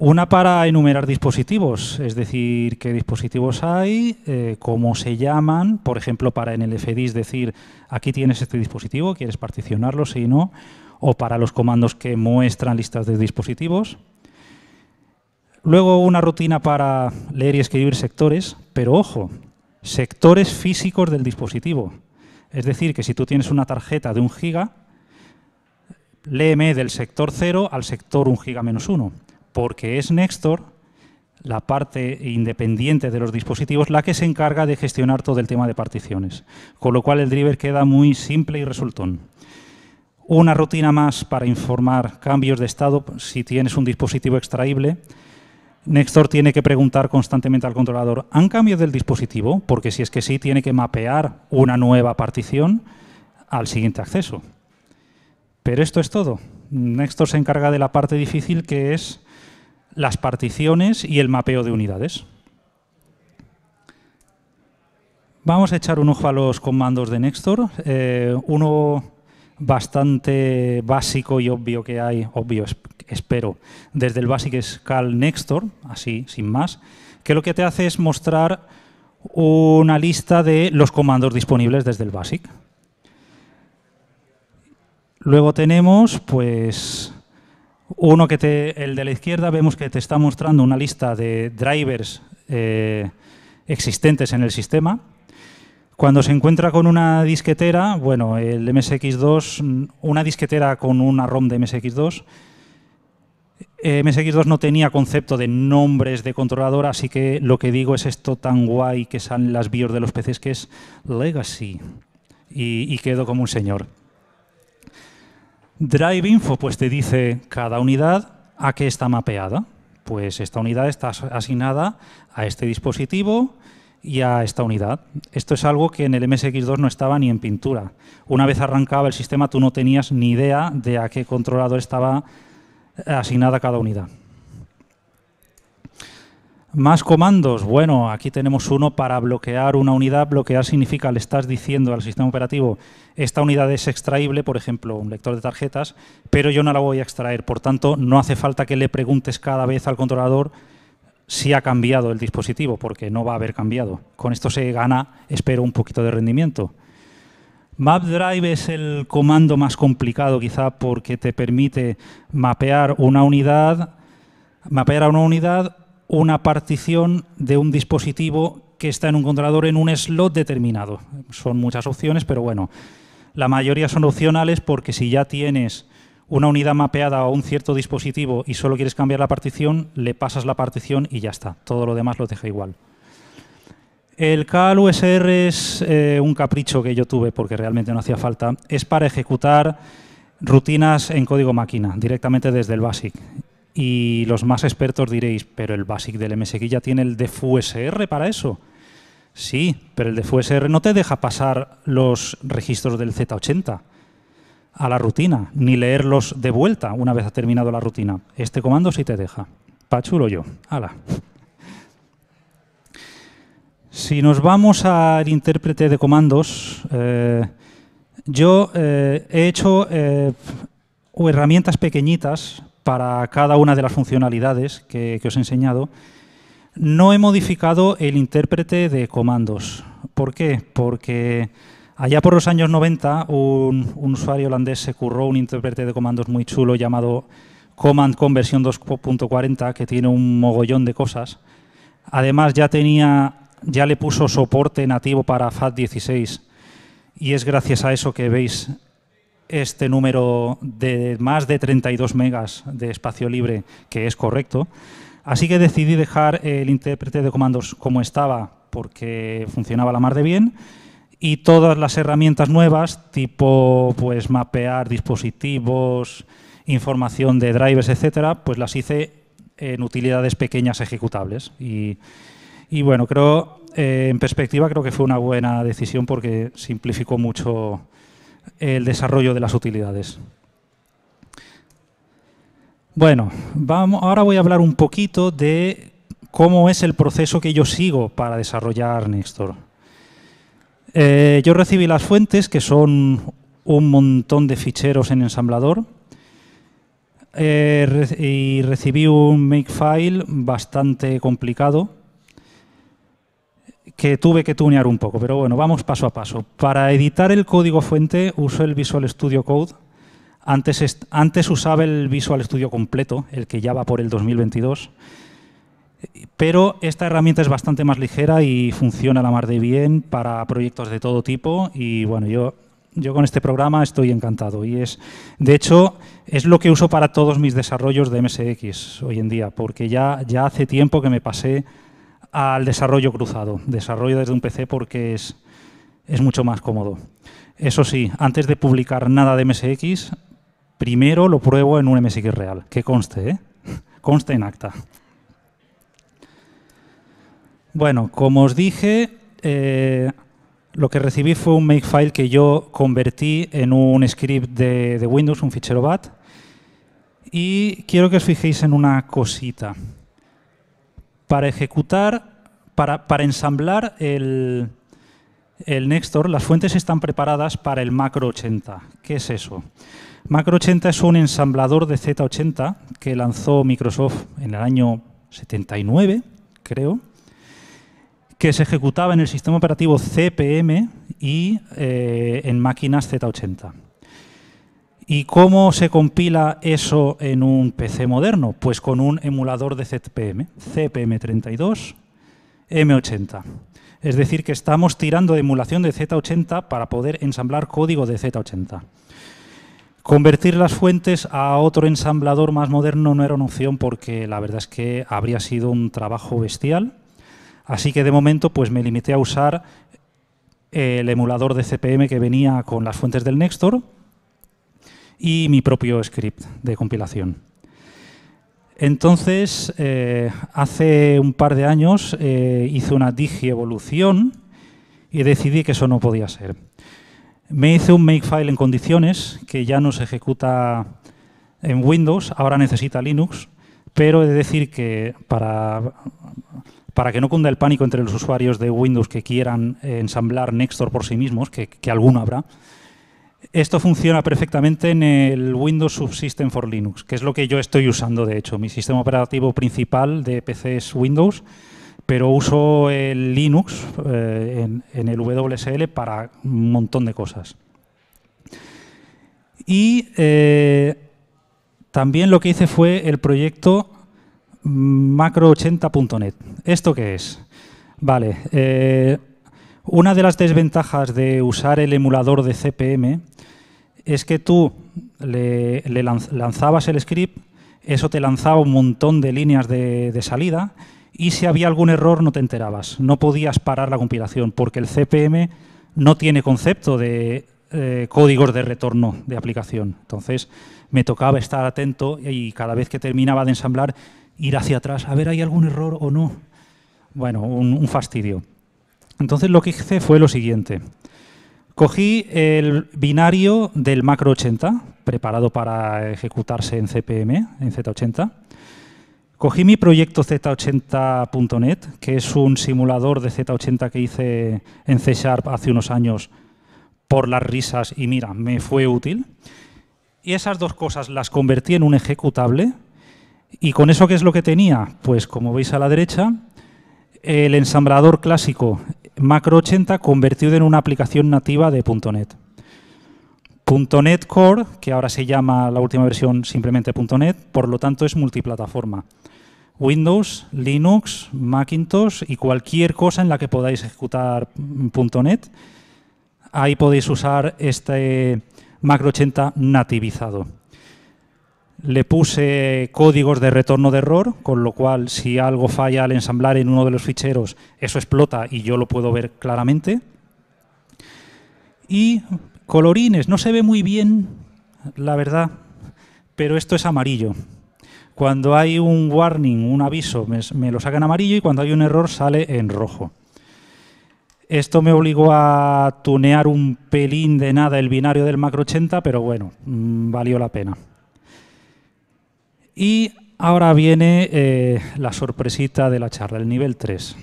B: Una para enumerar dispositivos, es decir, qué dispositivos hay, eh, cómo se llaman, por ejemplo, para en el FDIS decir, aquí tienes este dispositivo, quieres particionarlo, si no, o para los comandos que muestran listas de dispositivos. Luego una rutina para leer y escribir sectores, pero ojo, sectores físicos del dispositivo. Es decir, que si tú tienes una tarjeta de un giga, léeme del sector 0 al sector 1 giga menos 1 porque es Nextor, la parte independiente de los dispositivos, la que se encarga de gestionar todo el tema de particiones. Con lo cual el driver queda muy simple y resultón. Una rutina más para informar cambios de estado si tienes un dispositivo extraíble. Nextor tiene que preguntar constantemente al controlador, ¿han cambiado del dispositivo? Porque si es que sí, tiene que mapear una nueva partición al siguiente acceso. Pero esto es todo. Nextor se encarga de la parte difícil que es las particiones y el mapeo de unidades. Vamos a echar un ojo a los comandos de Nextor. Eh, uno bastante básico y obvio que hay, obvio espero, desde el Basic Scal Nextor, así, sin más, que lo que te hace es mostrar una lista de los comandos disponibles desde el Basic. Luego tenemos, pues, uno que te, el de la izquierda, vemos que te está mostrando una lista de drivers eh, existentes en el sistema. Cuando se encuentra con una disquetera, bueno, el MSX2, una disquetera con una ROM de MSX2, eh, MSX2 no tenía concepto de nombres de controlador, así que lo que digo es esto tan guay que salen las BIOS de los PCs, que es Legacy. y quedo como un señor. Drive Info pues te dice cada unidad a qué está mapeada. Pues esta unidad está asignada a este dispositivo y a esta unidad. Esto es algo que en el MSX2 no estaba ni en pintura. Una vez arrancaba el sistema tú no tenías ni idea de a qué controlador estaba asignada cada unidad. Más comandos. Bueno, aquí tenemos uno para bloquear una unidad. Bloquear significa le estás diciendo al sistema operativo esta unidad es extraíble, por ejemplo, un lector de tarjetas, pero yo no la voy a extraer. Por tanto, no hace falta que le preguntes cada vez al controlador si ha cambiado el dispositivo, porque no va a haber cambiado. Con esto se gana, espero, un poquito de rendimiento. MapDrive es el comando más complicado quizá porque te permite mapear una unidad, mapear a una unidad una partición de un dispositivo que está en un controlador en un slot determinado. Son muchas opciones, pero bueno, la mayoría son opcionales porque si ya tienes una unidad mapeada o un cierto dispositivo y solo quieres cambiar la partición, le pasas la partición y ya está. Todo lo demás lo deja igual. El kal USR es eh, un capricho que yo tuve porque realmente no hacía falta. Es para ejecutar rutinas en código máquina directamente desde el BASIC. Y los más expertos diréis, pero el BASIC del MSQ ya tiene el DFUSR para eso. Sí, pero el DFUSR no te deja pasar los registros del Z80 a la rutina, ni leerlos de vuelta una vez ha terminado la rutina. Este comando sí te deja. Pachulo yo. Ala. Si nos vamos al intérprete de comandos, eh, yo eh, he hecho eh, herramientas pequeñitas para cada una de las funcionalidades que, os he enseñado, no he modificado el intérprete de comandos. ¿Por qué? Porque allá por los años 90 un, usuario holandés se curró un intérprete de comandos muy chulo llamado Command 2.40 que tiene un mogollón de cosas. Además ya tenía, ya le puso soporte nativo para FAT16 y es gracias a eso que veis este número de más de 32 megas de espacio libre, que es correcto. Así que decidí dejar el intérprete de comandos como estaba, porque funcionaba la mar de bien, y todas las herramientas nuevas, tipo pues mapear dispositivos, información de drivers, etcétera, pues las hice en utilidades pequeñas ejecutables. Y, bueno, creo, eh, en perspectiva, creo que fue una buena decisión porque simplificó mucho el desarrollo de las utilidades. Bueno, vamos, ahora voy a hablar un poquito de cómo es el proceso que yo sigo para desarrollar Nextor. Eh, yo recibí las fuentes, que son un montón de ficheros en ensamblador, eh, y recibí un makefile bastante complicado que tuve que tunear un poco, pero bueno, vamos paso a paso. Para editar el código fuente uso el Visual Studio Code. Antes, antes usaba el Visual Studio completo, el que ya va por el 2022. Pero esta herramienta es bastante más ligera y funciona la mar de bien para proyectos de todo tipo. Y bueno, yo, yo con este programa estoy encantado. Y es, de hecho, es lo que uso para todos mis desarrollos de MSX hoy en día, porque ya, ya hace tiempo que me pasé al desarrollo cruzado, desarrollo desde un PC porque es, mucho más cómodo. Eso sí, antes de publicar nada de MSX, primero lo pruebo en un MSX real, que conste, ¿eh? conste en acta. Bueno, como os dije, eh, lo que recibí fue un makefile que yo convertí en un script de, de Windows, un fichero BAT, y quiero que os fijéis en una cosita para ejecutar, para, ensamblar el, el Nextor, las fuentes están preparadas para el macro 80. ¿Qué es eso? Macro 80 es un ensamblador de Z80 que lanzó Microsoft en el año 79, creo, que se ejecutaba en el sistema operativo CPM y eh, en máquinas Z80. ¿Y cómo se compila eso en un PC moderno? Pues con un emulador de ZPM, CPM32, M80. Es decir, que estamos tirando de emulación de Z80 para poder ensamblar código de Z80. Convertir las fuentes a otro ensamblador más moderno no era una opción porque la verdad es que habría sido un trabajo bestial. Así que de momento pues me limité a usar el emulador de CPM que venía con las fuentes del Nextor, y mi propio script de compilación. Entonces, eh, hace un par de años eh, hice una digievolución y decidí que eso no podía ser. Me hice un makefile en condiciones que ya no se ejecuta en Windows, ahora necesita Linux, pero he de decir que para, para que no cunda el pánico entre los usuarios de Windows que quieran ensamblar Nextor por sí mismos, que, que alguno habrá, esto funciona perfectamente en el Windows Subsystem for Linux, que es lo que yo estoy usando, de hecho. Mi sistema operativo principal de PC es Windows, pero uso el Linux eh, en, el WSL para un montón de cosas. Y eh, también lo que hice fue el proyecto macro80.net. ¿Esto qué es? Vale, eh, una de las desventajas de usar el emulador de CPM es que tú le, lanzabas el script, eso te lanzaba un montón de líneas de, salida y si había algún error no te enterabas, no podías parar la compilación porque el CPM no tiene concepto de eh, códigos de retorno de aplicación. Entonces me tocaba estar atento y cada vez que terminaba de ensamblar ir hacia atrás, a ver, ¿hay algún error o no? Bueno, un fastidio. Entonces lo que hice fue lo siguiente. Cogí el binario del macro 80, preparado para ejecutarse en CPM, en Z80. Cogí mi proyecto Z80.net, que es un simulador de Z80 que hice en C Sharp hace unos años por las risas y mira, me fue útil. Y esas dos cosas las convertí en un ejecutable. ¿Y con eso qué es lo que tenía? Pues como veis a la derecha, el ensamblador clásico Macro80 convertido en una aplicación nativa de .NET. .NET Core, que ahora se llama la última versión simplemente .NET, por lo tanto es multiplataforma. Windows, Linux, Macintosh y cualquier cosa en la que podáis ejecutar .NET. Ahí podéis usar este Macro80 nativizado. Le puse códigos de retorno de error, con lo cual si algo falla al ensamblar en uno de los ficheros, eso explota y yo lo puedo ver claramente. Y colorines, no se ve muy bien, la verdad, pero esto es amarillo. Cuando hay un warning, un aviso, me, lo sacan amarillo y cuando hay un error sale en rojo. Esto me obligó a tunear un pelín de nada el binario del macro 80, pero bueno, mm, valió la pena. Y ahora viene eh, la sorpresita de la charla, el nivel 3.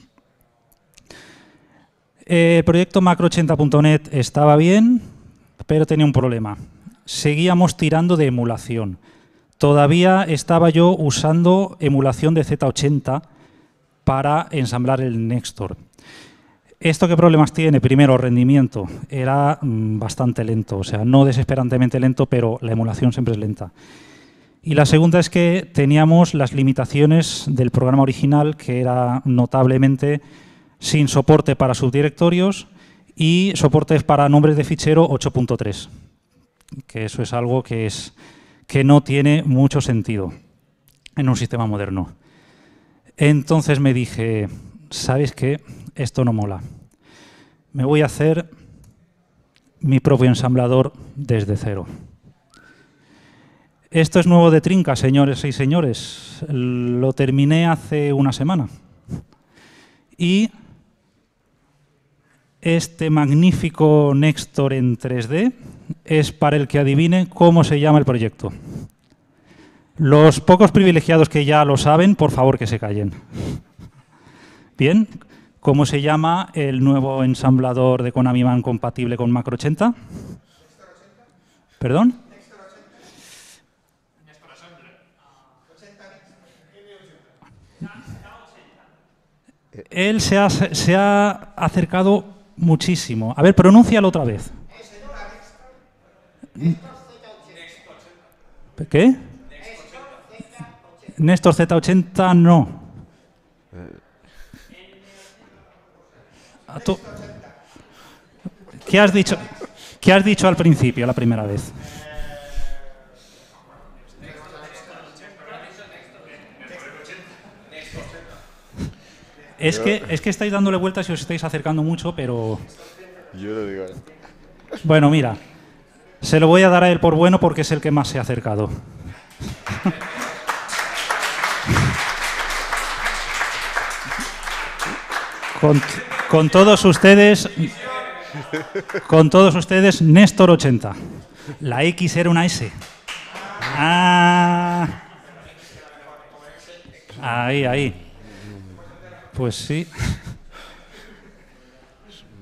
B: El eh, proyecto macro80.net estaba bien, pero tenía un problema. Seguíamos tirando de emulación. Todavía estaba yo usando emulación de Z80 para ensamblar el Nextor. ¿Esto qué problemas tiene? Primero, rendimiento. Era mm, bastante lento, o sea, no desesperantemente lento, pero la emulación siempre es lenta. Y la segunda es que teníamos las limitaciones del programa original, que era notablemente sin soporte para subdirectorios y soportes para nombres de fichero 8.3, que eso es algo que, es, que no tiene mucho sentido en un sistema moderno. Entonces me dije, ¿sabes qué? Esto no mola. Me voy a hacer mi propio ensamblador desde cero. Esto es nuevo de Trinca, señores y señores. Lo terminé hace una semana. Y este magnífico Nextor en 3D es para el que adivine cómo se llama el proyecto. Los pocos privilegiados que ya lo saben, por favor que se callen. Bien, ¿cómo se llama el nuevo ensamblador de Konami Man compatible con Macro 80? ¿Perdón? Él se ha, acercado muchísimo. A ver, pronúncialo otra vez. ¿Qué? Néstor Z80 no. ¿Qué has dicho? ¿Qué has dicho al principio, la primera vez? Es, que, es que estáis dándole vueltas y os estáis acercando mucho, pero... Yo lo digo. Bueno, mira, se lo voy a dar a él por bueno porque es el que más se ha acercado. Con, todos ustedes, con todos ustedes, Néstor 80. La X era una S. Ah. Ahí, ahí. Pues sí.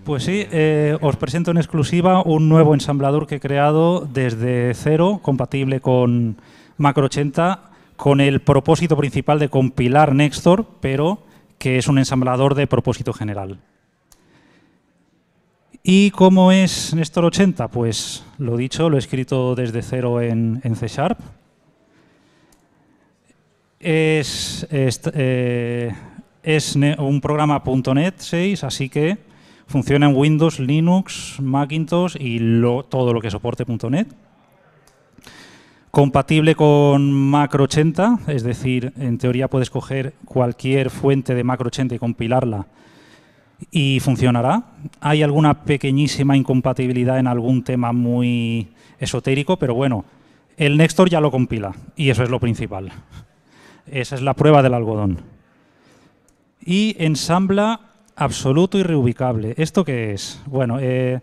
B: Pues sí, eh, os presento en exclusiva un nuevo ensamblador que he creado desde cero, compatible con Macro 80, con el propósito principal de compilar Nextor pero que es un ensamblador de propósito general. ¿Y cómo es Nextor 80? Pues lo dicho, lo he escrito desde cero en, C Sharp. Es, eh, es un programa .NET 6, así que funciona en Windows, Linux, Macintosh y todo lo que soporte .NET. Compatible con Macro 80, es decir, en teoría puedes coger cualquier fuente de Macro 80 y compilarla y funcionará. Hay alguna pequeñísima incompatibilidad en algún tema muy esotérico, pero bueno, el Nextor ya lo compila y eso es lo principal. Esa es la prueba del algodón y ensambla absoluto y reubicable. ¿Esto qué es? Bueno, eh,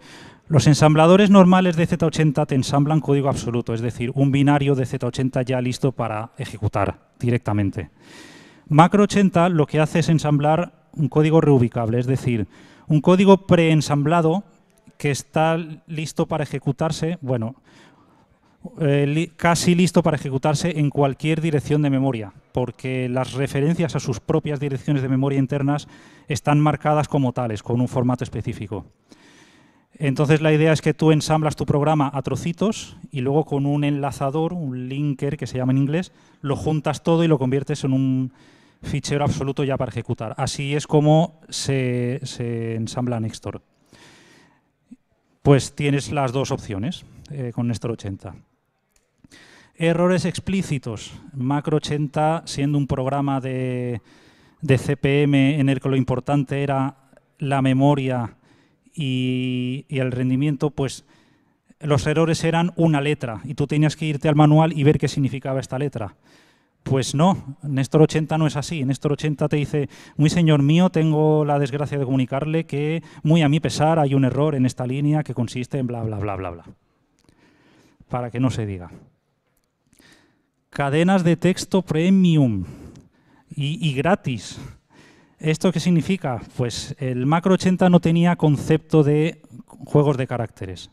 B: los ensambladores normales de Z80 te ensamblan código absoluto, es decir, un binario de Z80 ya listo para ejecutar directamente. Macro 80 lo que hace es ensamblar un código reubicable, es decir, un código preensamblado que está listo para ejecutarse, bueno, eh, casi listo para ejecutarse en cualquier dirección de memoria, porque las referencias a sus propias direcciones de memoria internas están marcadas como tales, con un formato específico. Entonces la idea es que tú ensamblas tu programa a trocitos y luego con un enlazador, un linker que se llama en inglés, lo juntas todo y lo conviertes en un fichero absoluto ya para ejecutar. Así es como se, ensambla Nextor. Pues tienes las dos opciones eh, con Nextor 80. Errores explícitos. Macro 80, siendo un programa de, de CPM en el que lo importante era la memoria y, y el rendimiento, pues los errores eran una letra y tú tenías que irte al manual y ver qué significaba esta letra. Pues no, Néstor 80 no es así. Néstor 80 te dice, muy señor mío, tengo la desgracia de comunicarle que muy a mi pesar hay un error en esta línea que consiste en bla, bla, bla, bla, bla. Para que no se diga cadenas de texto premium y, gratis. ¿Esto qué significa? Pues el Macro 80 no tenía concepto de juegos de caracteres.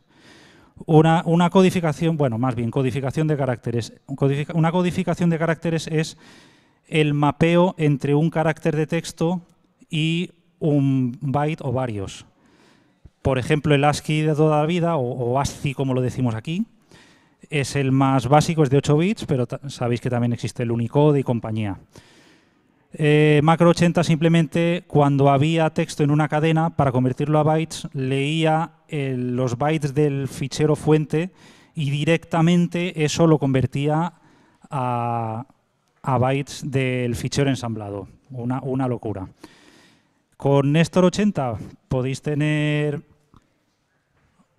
B: Una, codificación, bueno, más bien codificación de caracteres. Una codificación de caracteres es el mapeo entre un carácter de texto y un byte o varios. Por ejemplo, el ASCII de toda la vida, o ASCII como lo decimos aquí, es el más básico, es de 8 bits, pero sabéis que también existe el Unicode y compañía. Eh, macro 80 simplemente cuando había texto en una cadena, para convertirlo a bytes, leía los bytes del fichero fuente y directamente eso lo convertía a, bytes del fichero ensamblado. Una, una locura. Con Néstor 80 podéis tener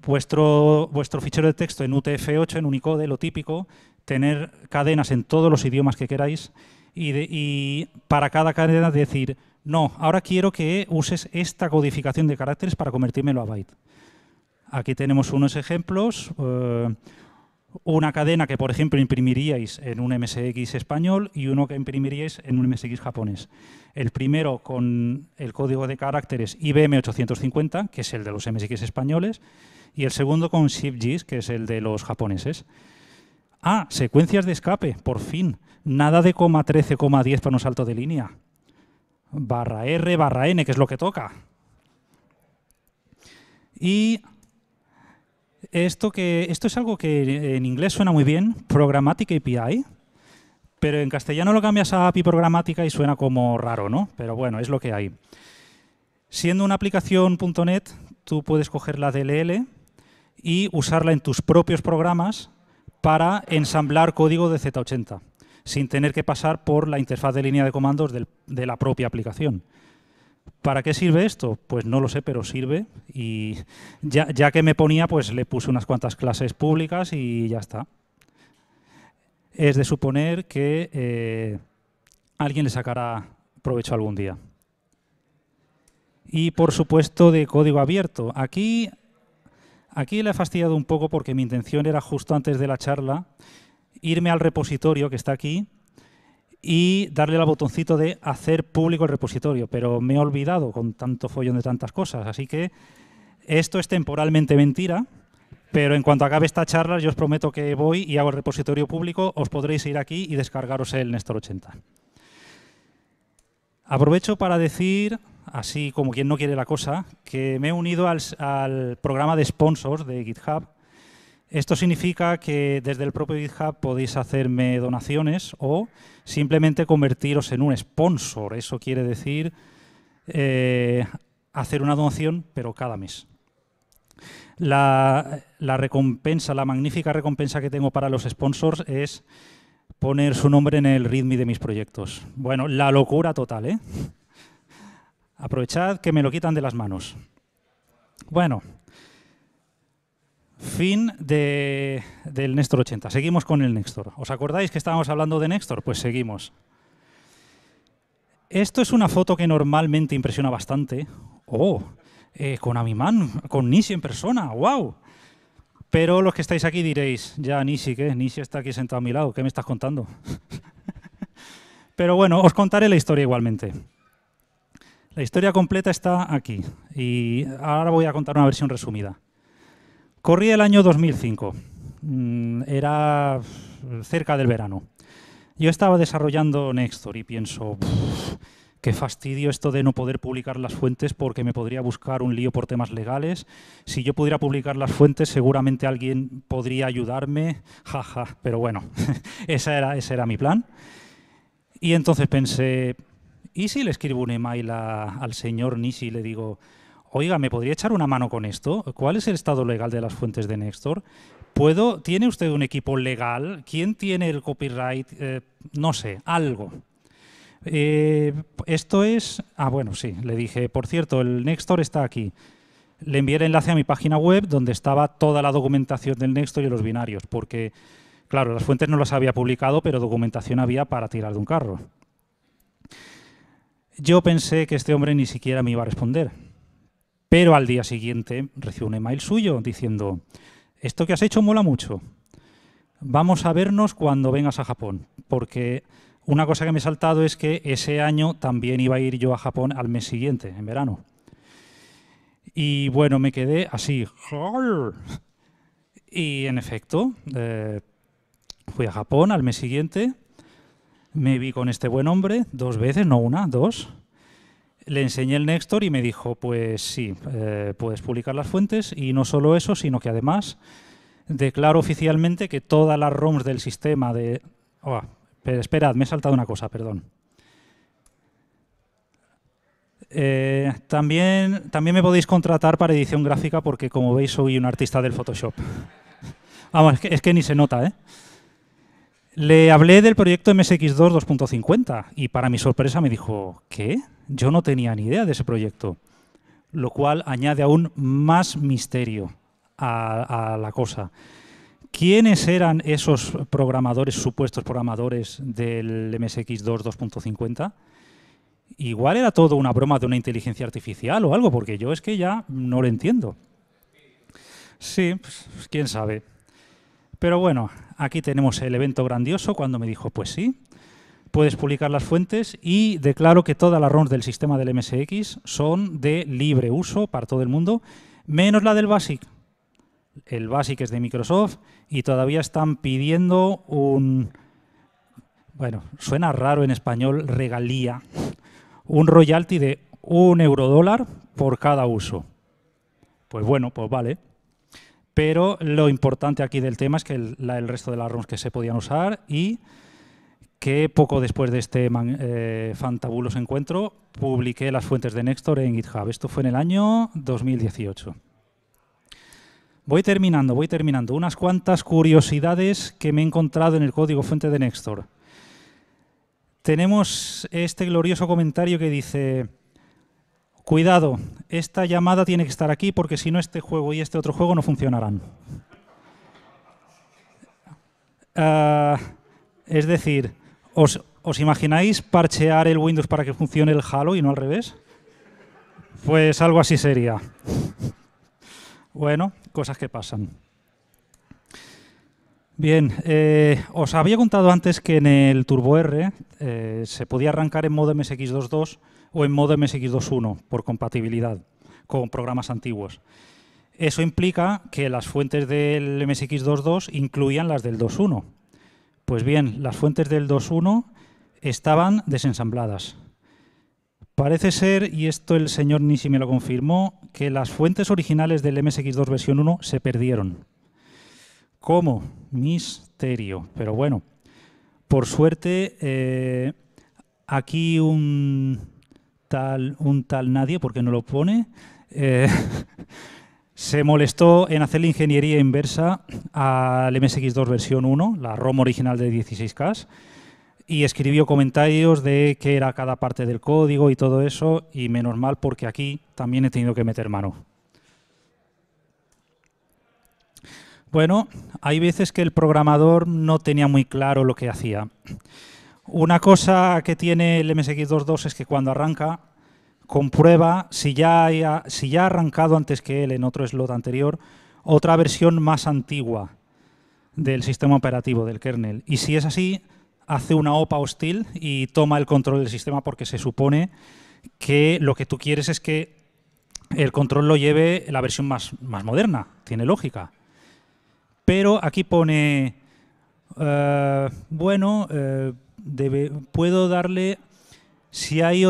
B: vuestro, vuestro fichero de texto en UTF-8, en Unicode, lo típico, tener cadenas en todos los idiomas que queráis y, para cada cadena decir, no, ahora quiero que uses esta codificación de caracteres para convertírmelo a byte. Aquí tenemos unos ejemplos. Eh, una cadena que, por ejemplo, imprimiríais en un MSX español y uno que imprimiríais en un MSX japonés. El primero con el código de caracteres IBM 850, que es el de los MSX españoles, y el segundo con ShiftGIS, que es el de los japoneses. Ah, secuencias de escape, por fin. Nada de coma 13, coma 10 para un salto de línea. Barra R, barra N, que es lo que toca. Y esto, que, esto es algo que en inglés suena muy bien, programmatic API, pero en castellano lo cambias a API programática y suena como raro, ¿no? Pero bueno, es lo que hay. Siendo una aplicación .NET, tú puedes coger la DLL, y usarla en tus propios programas para ensamblar código de Z80, sin tener que pasar por la interfaz de línea de comandos de la propia aplicación. ¿Para qué sirve esto? Pues no lo sé, pero sirve. Y ya, que me ponía, pues le puse unas cuantas clases públicas y ya está. Es de suponer que eh, alguien le sacará provecho algún día. Y por supuesto de código abierto. Aquí Aquí le he fastidiado un poco porque mi intención era justo antes de la charla irme al repositorio que está aquí y darle al botoncito de hacer público el repositorio, pero me he olvidado con tanto follón de tantas cosas, así que esto es temporalmente mentira, pero en cuanto acabe esta charla yo os prometo que voy y hago el repositorio público, os podréis ir aquí y descargaros el Nestor 80. Aprovecho para decir así como quien no quiere la cosa, que me he unido al, programa de sponsors de GitHub. Esto significa que desde el propio GitHub podéis hacerme donaciones o simplemente convertiros en un sponsor. Eso quiere decir eh, hacer una donación, pero cada mes. La, la, recompensa, la magnífica recompensa que tengo para los sponsors es poner su nombre en el readme de mis proyectos. Bueno, la locura total, ¿eh? Aprovechad que me lo quitan de las manos. Bueno, fin del Néstor 80. Seguimos con el Néstor. ¿Os acordáis que estábamos hablando de Néstor? Pues seguimos. Esto es una foto que normalmente impresiona bastante. ¡Oh! Eh, con con Man, con Nishi en persona, ¡wow! Pero los que estáis aquí diréis, ya Nishi, ¿qué? Nishi está aquí sentado a mi lado, ¿qué me estás contando? Pero bueno, os contaré la historia igualmente. La historia completa está aquí y ahora voy a contar una versión resumida. Corría el año 2005, mm, era cerca del verano. Yo estaba desarrollando Nextor y pienso, qué fastidio esto de no poder publicar las fuentes porque me podría buscar un lío por temas legales. Si yo pudiera publicar las fuentes, seguramente alguien podría ayudarme. Jaja, pero bueno, era, ese era mi plan. Y entonces pensé, ¿Y si le escribo un email al señor Nishi y le digo, oiga, ¿me podría echar una mano con esto? ¿Cuál es el estado legal de las fuentes de Nextor? ¿Puedo, ¿Tiene usted un equipo legal? ¿Quién tiene el copyright? Eh, no sé, algo. Eh, esto es... Ah, bueno, sí, le dije, por cierto, el Nextor está aquí. Le envié el enlace a mi página web donde estaba toda la documentación del Nextor y los binarios, porque, claro, las fuentes no las había publicado, pero documentación había para tirar de un carro. Yo pensé que este hombre ni siquiera me iba a responder, pero al día siguiente recibí un email suyo diciendo, esto que has hecho mola mucho, vamos a vernos cuando vengas a Japón, porque una cosa que me he saltado es que ese año también iba a ir yo a Japón al mes siguiente, en verano. Y bueno, me quedé así. Y en efecto, eh, fui a Japón al mes siguiente me vi con este buen hombre dos veces, no una, dos. Le enseñé el Nextor y me dijo, pues sí, eh, puedes publicar las fuentes y no solo eso, sino que además declaro oficialmente que todas las ROMs del sistema de... Oh, esperad, me he saltado una cosa, perdón. Eh, también, también me podéis contratar para edición gráfica porque, como veis, soy un artista del Photoshop. Vamos, es que ni se nota, ¿eh? Le hablé del proyecto MSX2 2.50 y para mi sorpresa me dijo, ¿qué? Yo no tenía ni idea de ese proyecto, lo cual añade aún más misterio a, la cosa. ¿Quiénes eran esos programadores, supuestos programadores del MSX2 2.50? Igual era todo una broma de una inteligencia artificial o algo, porque yo es que ya no lo entiendo. Sí, pues, quién sabe. Pero bueno, aquí tenemos el evento grandioso cuando me dijo, pues sí, puedes publicar las fuentes y declaro que todas las ROMs del sistema del MSX son de libre uso para todo el mundo, menos la del BASIC. El BASIC es de Microsoft y todavía están pidiendo un... Bueno, suena raro en español, regalía, un royalty de un euro dólar por cada uso. Pues bueno, pues vale. Pero lo importante aquí del tema es que el, resto de las ROMs que se podían usar y que poco después de este eh, fantabuloso encuentro publiqué las fuentes de Nextor en GitHub. Esto fue en el año 2018. Voy terminando, voy terminando. Unas cuantas curiosidades que me he encontrado en el código fuente de Nextor. Tenemos este glorioso comentario que dice, Cuidado, esta llamada tiene que estar aquí porque si no este juego y este otro juego no funcionarán. Ah, es decir, ¿os, imagináis parchear el Windows para que funcione el Halo y no al revés? Pues algo así sería. Bueno, cosas que pasan. Bien, eh, os había contado antes que en el Turbo R eh, se podía arrancar en modo MSX22 o en modo MSX2.1 por compatibilidad con programas antiguos. Eso implica que las fuentes del MSX2.2 incluían las del 2.1. Pues bien, las fuentes del 2.1 estaban desensambladas. Parece ser, y esto el señor Nishi me lo confirmó, que las fuentes originales del MSX2 versión 1 se perdieron. ¿Cómo? Misterio. Pero bueno, por suerte, eh, aquí un tal, un tal nadie, porque no lo pone, eh, se molestó en hacer la ingeniería inversa al MSX2 versión 1, la ROM original de 16K, y escribió comentarios de qué era cada parte del código y todo eso, y menos mal porque aquí también he tenido que meter mano. Bueno, hay veces que el programador no tenía muy claro lo que hacía. Una cosa que tiene el MSX22 es que cuando arranca, comprueba si ya, si ya ha arrancado antes que él en otro slot anterior otra versión más antigua del sistema operativo del kernel. Y si es así, hace una OPA hostil y toma el control del sistema porque se supone que lo que tú quieres es que el control lo lleve la versión más, más moderna. Tiene lógica. Pero aquí pone, eh, bueno... Eh, puedo darle... Si hay,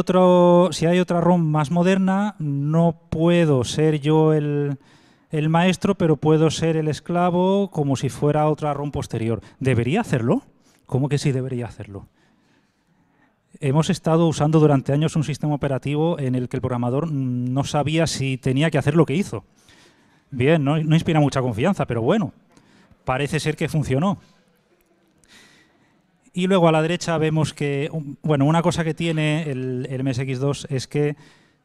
B: si hay otra ROM más moderna, no puedo ser yo el, maestro, pero puedo ser el esclavo como si fuera otra ROM posterior. ¿Debería hacerlo? ¿Cómo que sí debería hacerlo? Hemos estado usando durante años un sistema operativo en el que el programador no sabía si tenía que hacer lo que hizo. Bien, no inspira mucha confianza, pero bueno, parece ser que funcionó. Y luego a la derecha vemos que, bueno, una cosa que tiene el, MSX2 es que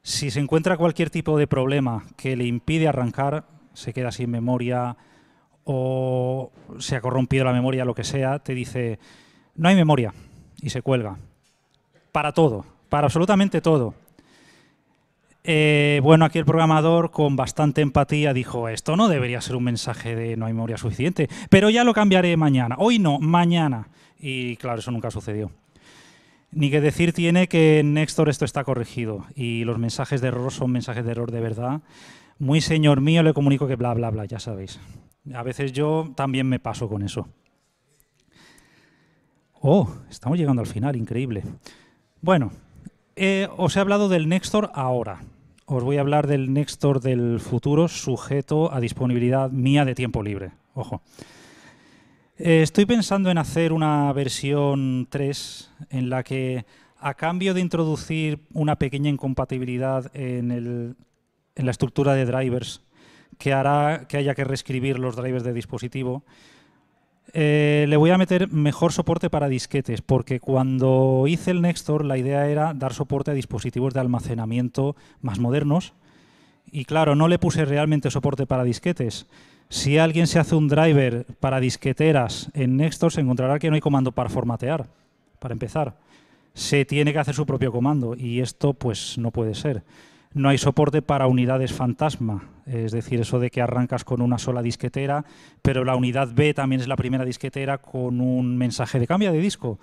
B: si se encuentra cualquier tipo de problema que le impide arrancar, se queda sin memoria o se ha corrompido la memoria, lo que sea, te dice, no hay memoria y se cuelga. Para todo, para absolutamente todo. Eh, bueno, aquí el programador con bastante empatía dijo, esto no debería ser un mensaje de no hay memoria suficiente, pero ya lo cambiaré mañana. Hoy no, mañana. Y claro, eso nunca sucedió. Ni que decir tiene que en Nextor esto está corregido y los mensajes de error son mensajes de error de verdad. Muy señor mío, le comunico que bla, bla, bla, ya sabéis. A veces yo también me paso con eso. Oh, estamos llegando al final, increíble. Bueno, eh, os he hablado del Nextor ahora. Os voy a hablar del Nextor del futuro sujeto a disponibilidad mía de tiempo libre. Ojo. Eh, estoy pensando en hacer una versión 3 en la que a cambio de introducir una pequeña incompatibilidad en, la estructura de drivers que hará que haya que reescribir los drivers de dispositivo, eh, le voy a meter mejor soporte para disquetes, porque cuando hice el Nextor la idea era dar soporte a dispositivos de almacenamiento más modernos, y claro, no le puse realmente soporte para disquetes. Si alguien se hace un driver para disqueteras en Nextor, se encontrará que no hay comando para formatear, para empezar. Se tiene que hacer su propio comando y esto pues no puede ser. No hay soporte para unidades fantasma, es decir, eso de que arrancas con una sola disquetera, pero la unidad B también es la primera disquetera con un mensaje de cambio de disco.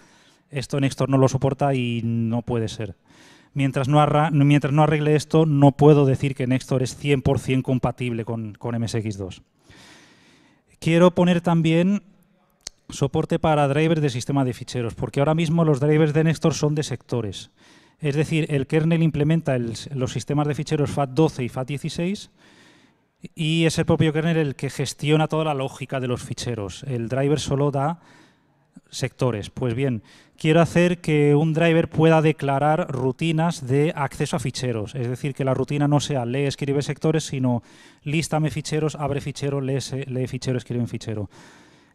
B: Esto Nextor no lo soporta y no puede ser mientras no, arregle esto, no puedo decir que Nextor es 100% compatible con, MSX2. Quiero poner también soporte para drivers de sistema de ficheros, porque ahora mismo los drivers de Nextor son de sectores. Es decir, el kernel implementa los sistemas de ficheros FAT12 y FAT16 y es el propio kernel el que gestiona toda la lógica de los ficheros. El driver solo da sectores. Pues bien, quiero hacer que un driver pueda declarar rutinas de acceso a ficheros, es decir, que la rutina no sea lee, escribe sectores, sino lístame ficheros, abre fichero, lee, lee fichero, escribe un fichero.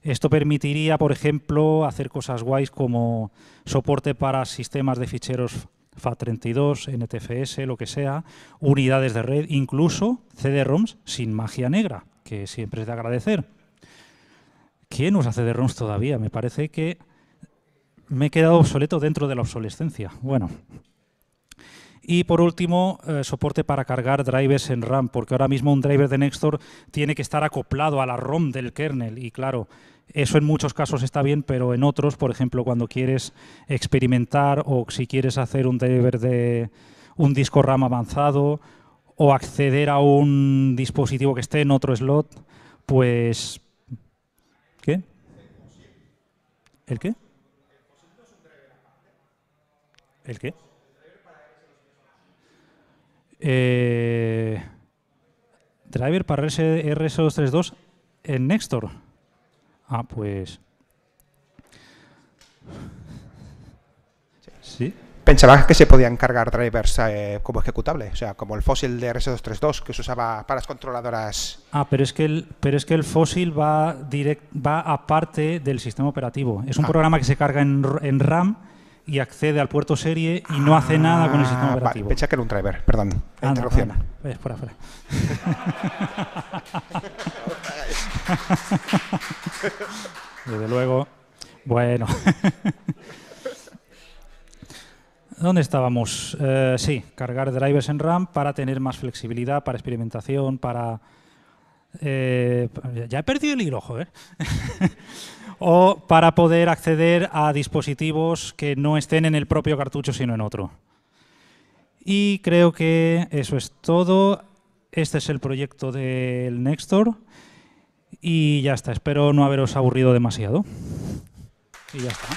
B: Esto permitiría, por ejemplo, hacer cosas guays como soporte para sistemas de ficheros FAT32, NTFS, lo que sea, unidades de red, incluso CD-ROMs sin magia negra, que siempre es de agradecer. ¿Quién nos hace de todavía? Me parece que me he quedado obsoleto dentro de la obsolescencia. Bueno. Y por último, eh, soporte para cargar drivers en RAM, porque ahora mismo un driver de Nextdoor tiene que estar acoplado a la ROM del kernel. Y claro, eso en muchos casos está bien, pero en otros, por ejemplo, cuando quieres experimentar o si quieres hacer un driver de un disco RAM avanzado o acceder a un dispositivo que esté en otro slot, pues ¿Qué? ¿El qué? ¿El qué? Eh, driver para RS232 en Nextor. Ah, pues.
C: Sí. ¿Pensabas que se podían cargar drivers eh, como ejecutable, o sea, como el fósil de RS232 que se usaba para las controladoras.
B: Ah, pero es que el, pero es que el fósil va, direct, va aparte del sistema operativo. Es un ah. programa que se carga en, RAM y accede al puerto serie y no hace nada con el sistema ah, operativo. Vale, pensaba que era un
C: driver, perdón. interrupción. Ves,
B: Desde luego. Bueno. ¿Dónde estábamos? Eh, sí, cargar drivers en RAM para tener más flexibilidad, para experimentación, para... Eh, ya he perdido el hilo, joder. o para poder acceder a dispositivos que no estén en el propio cartucho, sino en otro. Y creo que eso es todo. Este es el proyecto del Nextor. Y ya está, espero no haberos aburrido demasiado. Y ya está.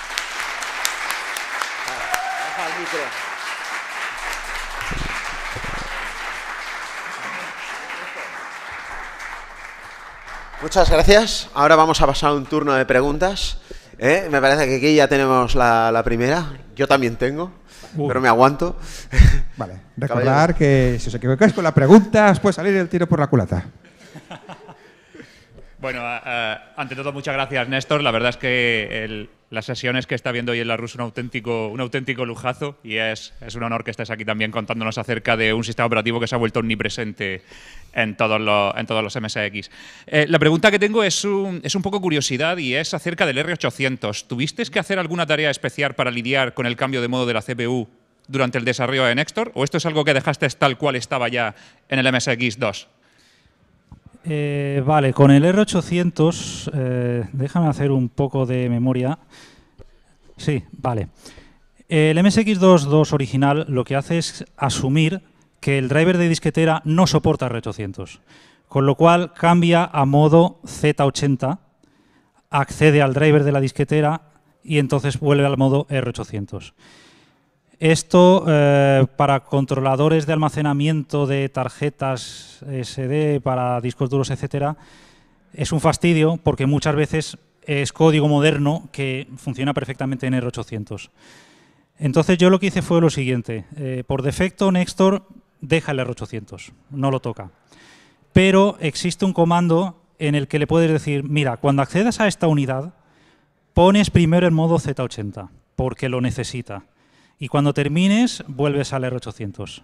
A: Muchas gracias. Ahora vamos a pasar a un turno de preguntas. ¿eh? Me parece que aquí ya tenemos la, primera. Yo también tengo, pero me aguanto. Vale, recordar
C: que si os equivocáis con pregunta, preguntas, puede salir el tiro por la culata.
D: Bueno, ante todo, muchas gracias, Néstor. La verdad es que el, las sesiones que está viendo hoy en la RUS un auténtico, un auténtico lujazo y es, un honor que estés aquí también contándonos acerca de un sistema operativo que se ha vuelto omnipresente en todos los, en todos los MSX. Eh, la pregunta que tengo es un, es un poco curiosidad y es acerca del R800. ¿Tuviste que hacer alguna tarea especial para lidiar con el cambio de modo de la CPU durante el desarrollo de Nextor o esto es algo que dejaste tal cual estaba ya en el MSX2?
B: Eh, vale, con el R800, eh, déjame hacer un poco de memoria. Sí, vale. El MSX22 original lo que hace es asumir que el driver de disquetera no soporta R800, con lo cual cambia a modo Z80, accede al driver de la disquetera y entonces vuelve al modo R800. Esto eh, para controladores de almacenamiento de tarjetas SD, para discos duros, etcétera, es un fastidio porque muchas veces es código moderno que funciona perfectamente en R800. Entonces yo lo que hice fue lo siguiente. Eh, por defecto Nextor deja el R800, no lo toca. Pero existe un comando en el que le puedes decir, mira, cuando accedes a esta unidad, pones primero el modo Z80, porque lo necesita y cuando termines vuelves al R800.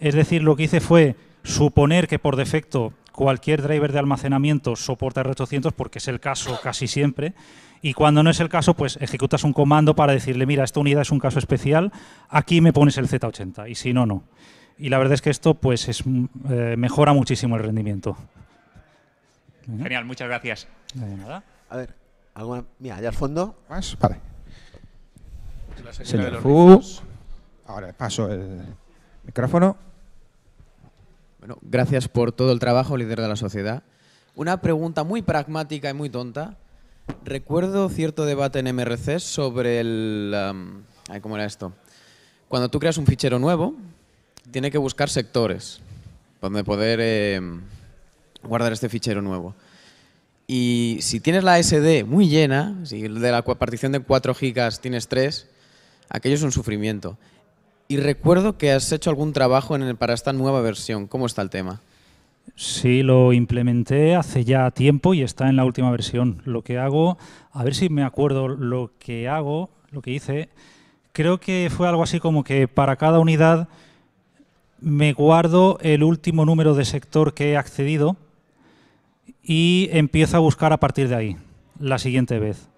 B: Es decir, lo que hice fue suponer que por defecto cualquier driver de almacenamiento soporta R800 porque es el caso casi siempre y cuando no es el caso, pues ejecutas un comando para decirle, mira, esta unidad es un caso especial, aquí me pones el Z80 y si no, no. Y la verdad es que esto pues es, mm, eh, mejora muchísimo el rendimiento.
D: Genial, muchas gracias.
A: A ver, ¿alguna? Mira, allá al fondo. ¿Más? Vale. Señor Ahora paso el micrófono. Bueno, gracias por todo el trabajo, líder de la sociedad. Una pregunta muy pragmática y muy tonta. Recuerdo cierto debate en MRC sobre el... Um, ¿Cómo era esto? Cuando tú creas un fichero nuevo, tiene que buscar sectores donde poder em, guardar este fichero nuevo. Y si tienes la SD muy llena, si de la partición de 4 gigas tienes 3, Aquello es un sufrimiento. Y recuerdo que has hecho algún trabajo para esta nueva versión. ¿Cómo
B: está el tema? Sí, lo implementé hace ya tiempo y está en la última versión. Lo que hago, a ver si me acuerdo lo que hago, lo que hice, creo que fue algo así como que para cada unidad me guardo el último número de sector que he accedido y empiezo a buscar a partir de ahí, la siguiente vez.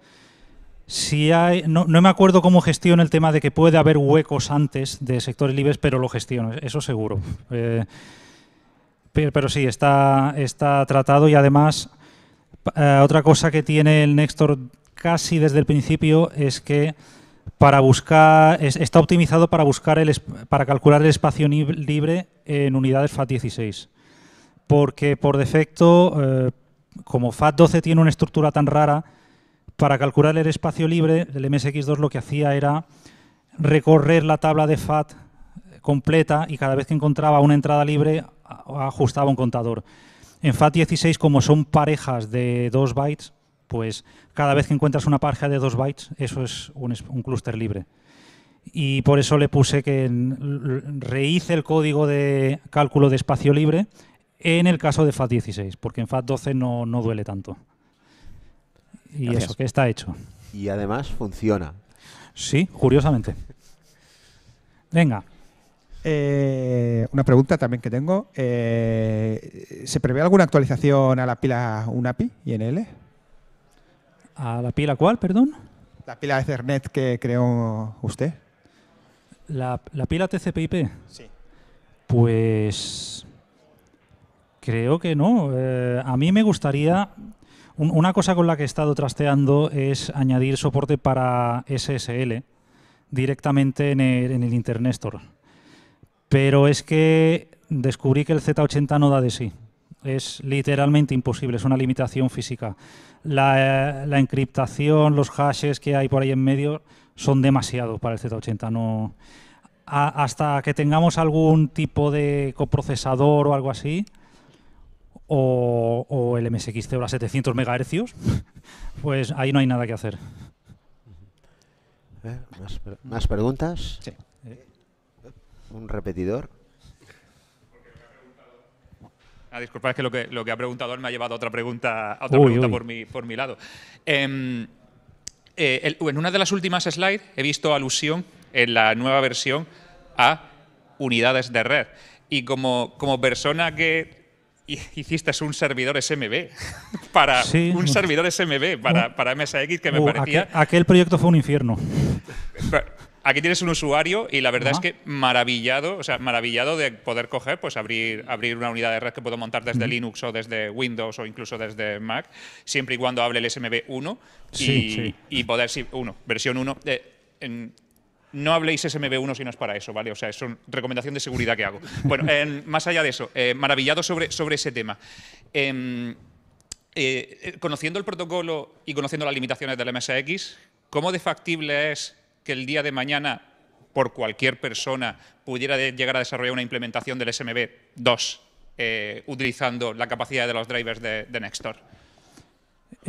B: Si hay, no, me acuerdo cómo gestiona el tema de que puede haber huecos antes de sectores libres, pero lo gestiono, eso seguro. Eh, pero, sí, está, tratado y además eh, otra cosa que tiene el Nextor casi desde el principio es que para buscar está optimizado para buscar el para calcular el espacio libre en unidades FAT16 porque por defecto eh, como FAT12 tiene una estructura tan rara para calcular el espacio libre, el MSX2 lo que hacía era recorrer la tabla de FAT completa y cada vez que encontraba una entrada libre ajustaba un contador. En FAT16, como son parejas de 2 bytes, pues cada vez que encuentras una pareja de 2 bytes, eso es un, clúster libre. Y por eso le puse que rehice el código de cálculo de espacio libre en el caso de FAT16, porque en FAT12 no duele tanto. Y eso, que está hecho.
A: Y además funciona. Sí, curiosamente.
C: Venga. Eh, una pregunta también que tengo. Eh, ¿Se prevé alguna actualización a la pila UNAPI INL? ¿A la pila cuál, perdón? La pila Ethernet que creó usted.
B: ¿La, pila TCPIP? Sí. Pues creo que no. Eh, a mí me gustaría una cosa con la que he estado trasteando es añadir soporte para SSL directamente en el, Internet Store. Pero es que descubrí que el Z80 no da de sí. Es literalmente imposible, es una limitación física. Eh, la, encriptación, los hashes que hay por ahí en medio son demasiado para el Z80. No, hasta que tengamos algún tipo de coprocesador o algo así, o, el MSX a 700 MHz, pues ahí no hay nada que hacer. Eh,
A: más, preguntas? Sí. Eh, ¿Un repetidor?
D: Ah, disculpad, es que lo, que ha preguntado él me ha llevado a otra pregunta, a otra pregunta Por, mi, lado. Em, eh, en una de las últimas slides he visto alusión en la nueva versión a unidades de red. Y como, como persona que hiciste un servidor SMB para un servidor SMB para, uh. para MSX que me uh, parecía
B: aquel, proyecto fue un infierno
D: aquí tienes un usuario y la verdad es que maravillado o sea maravillado de poder coger pues abrir abrir una unidad de red que puedo montar desde Linux o desde Windows o incluso desde Mac siempre y cuando hable el SMB 1 y, sí, y poder sí, 1 versión 1 no habléis SMB1 si no es para eso, ¿vale? O sea, es una recomendación de seguridad que hago. Bueno, más allá de eso, eh, maravillado sobre, sobre ese tema. Em, eh, eh, conociendo el protocolo y conociendo las limitaciones del MSX, ¿cómo de factible es que el día de mañana por cualquier persona pudiera llegar a desarrollar una implementación del SMB2 utilizando la capacidad de los drivers de, de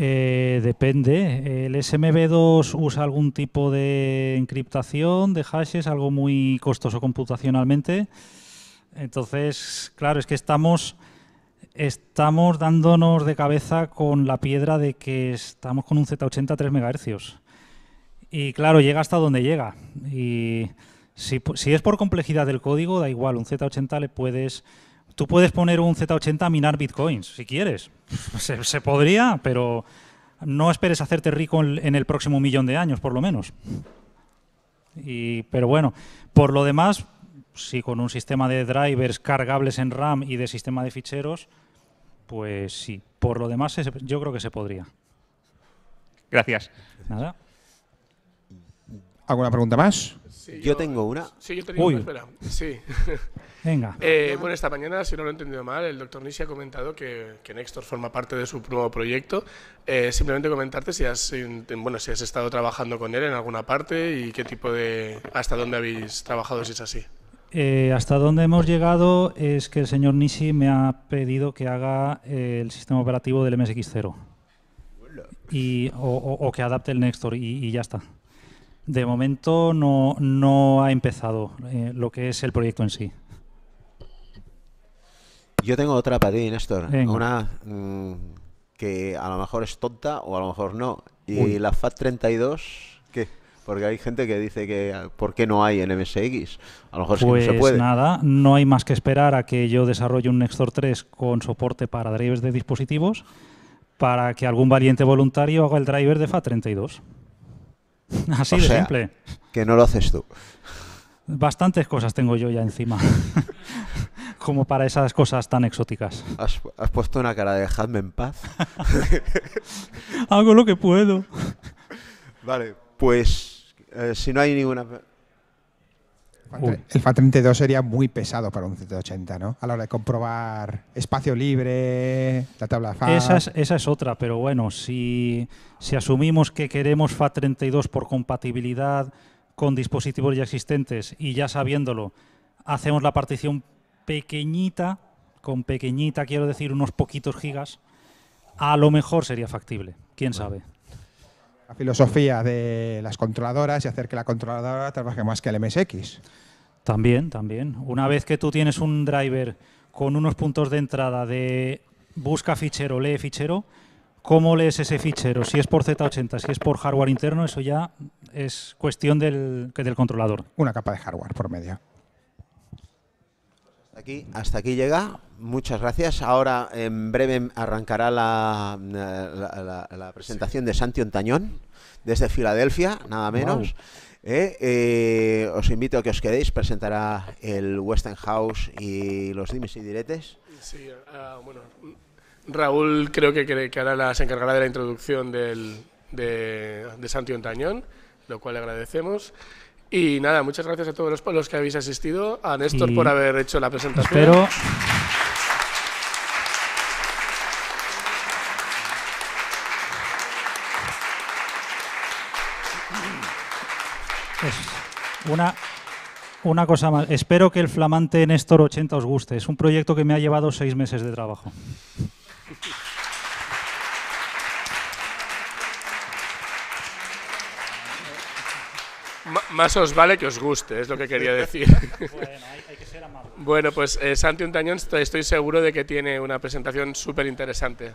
B: eh, depende. ¿El SMB2 usa algún tipo de encriptación, de hashes, algo muy costoso computacionalmente? Entonces, claro, es que estamos, estamos dándonos de cabeza con la piedra de que estamos con un Z80 a 3 MHz. Y claro, llega hasta donde llega. Y si es por complejidad del código, da igual, un Z80 le puedes Tú puedes poner un Z80 a minar bitcoins, si quieres. Se, podría, pero no esperes hacerte rico en el próximo millón de años, por lo menos. Y, pero bueno, por lo demás, si con un sistema de drivers cargables en RAM y de sistema de ficheros, pues sí. Por lo demás, yo creo que se podría. Gracias.
C: Nada. ¿Alguna pregunta más?
E: yo, tengo una. Sí, yo tenía una. Espera. Sí. Venga. Eh, bueno, esta mañana, si no lo he entendido mal, el doctor Nishi ha comentado que, que Nextor forma parte de su nuevo proyecto. Eh, simplemente comentarte si has, bueno, si has estado trabajando con él en alguna parte y qué tipo de. hasta dónde habéis trabajado, si es así.
B: Eh, hasta dónde hemos llegado es que el señor Nishi me ha pedido que haga el sistema operativo del MSX0 y, o, que adapte el Nextor y, ya está. De momento no, no ha empezado lo que es el proyecto en sí.
A: Yo tengo otra para ti, Néstor. Una mm, que a lo mejor es tonta o a lo mejor no. Y la FAT32, ¿qué? Porque hay gente que dice que ¿por qué no hay en MSX? A lo mejor pues no se pues puede.
B: nada, no hay más que esperar a que yo desarrolle un Nextor 3 con soporte para drivers de dispositivos para que algún valiente voluntario haga el driver de FAT32. Así de simple.
A: Que no lo haces tú.
B: Bastantes cosas tengo yo ya encima. como para esas cosas tan exóticas. Has, puesto una cara de dejadme en paz. Hago lo que puedo.
A: Vale, pues eh, si no hay ninguna...
C: El FAT 32 sería muy pesado para un 180, ¿no? A la hora de comprobar
B: espacio libre, la tabla FAT. Esa es, esa es otra, pero bueno, si, si asumimos que queremos FAT 32 por compatibilidad con dispositivos ya existentes y ya sabiéndolo, hacemos la partición pequeñita, con pequeñita quiero decir unos poquitos gigas, a lo mejor sería factible, quién sabe. La
C: filosofía de las controladoras y hacer que la controladora trabaje más
B: que el MSX. También, también. Una vez que tú tienes un driver con unos puntos de entrada de busca fichero, lee fichero, ¿cómo lees ese fichero? Si es por Z80, si es por hardware interno, eso ya es cuestión del, del controlador. Una capa de hardware por medio.
A: Aquí, hasta aquí llega. Muchas gracias. Ahora en breve arrancará la, eh, presentación de Santi Ontañón desde Filadelfia, nada menos. Eh, eh, os invito a que os quedéis. Presentará el Western House y los dimes y diretes. Ah,
E: Raúl creo que, ahora se encargará de la introducción del, de, de Santi lo cual le agradecemos. Y nada, muchas gracias a todos los, que habéis asistido, a Néstor por haber hecho la presentación. Espero.
B: una, una cosa más. Espero que el flamante Néstor 80 os guste. Es un proyecto que me ha llevado seis meses de trabajo.
E: más os vale que os guste, es lo que quería decir. bueno, pues eh, Santi Untañón estoy seguro de que tiene una presentación súper interesante.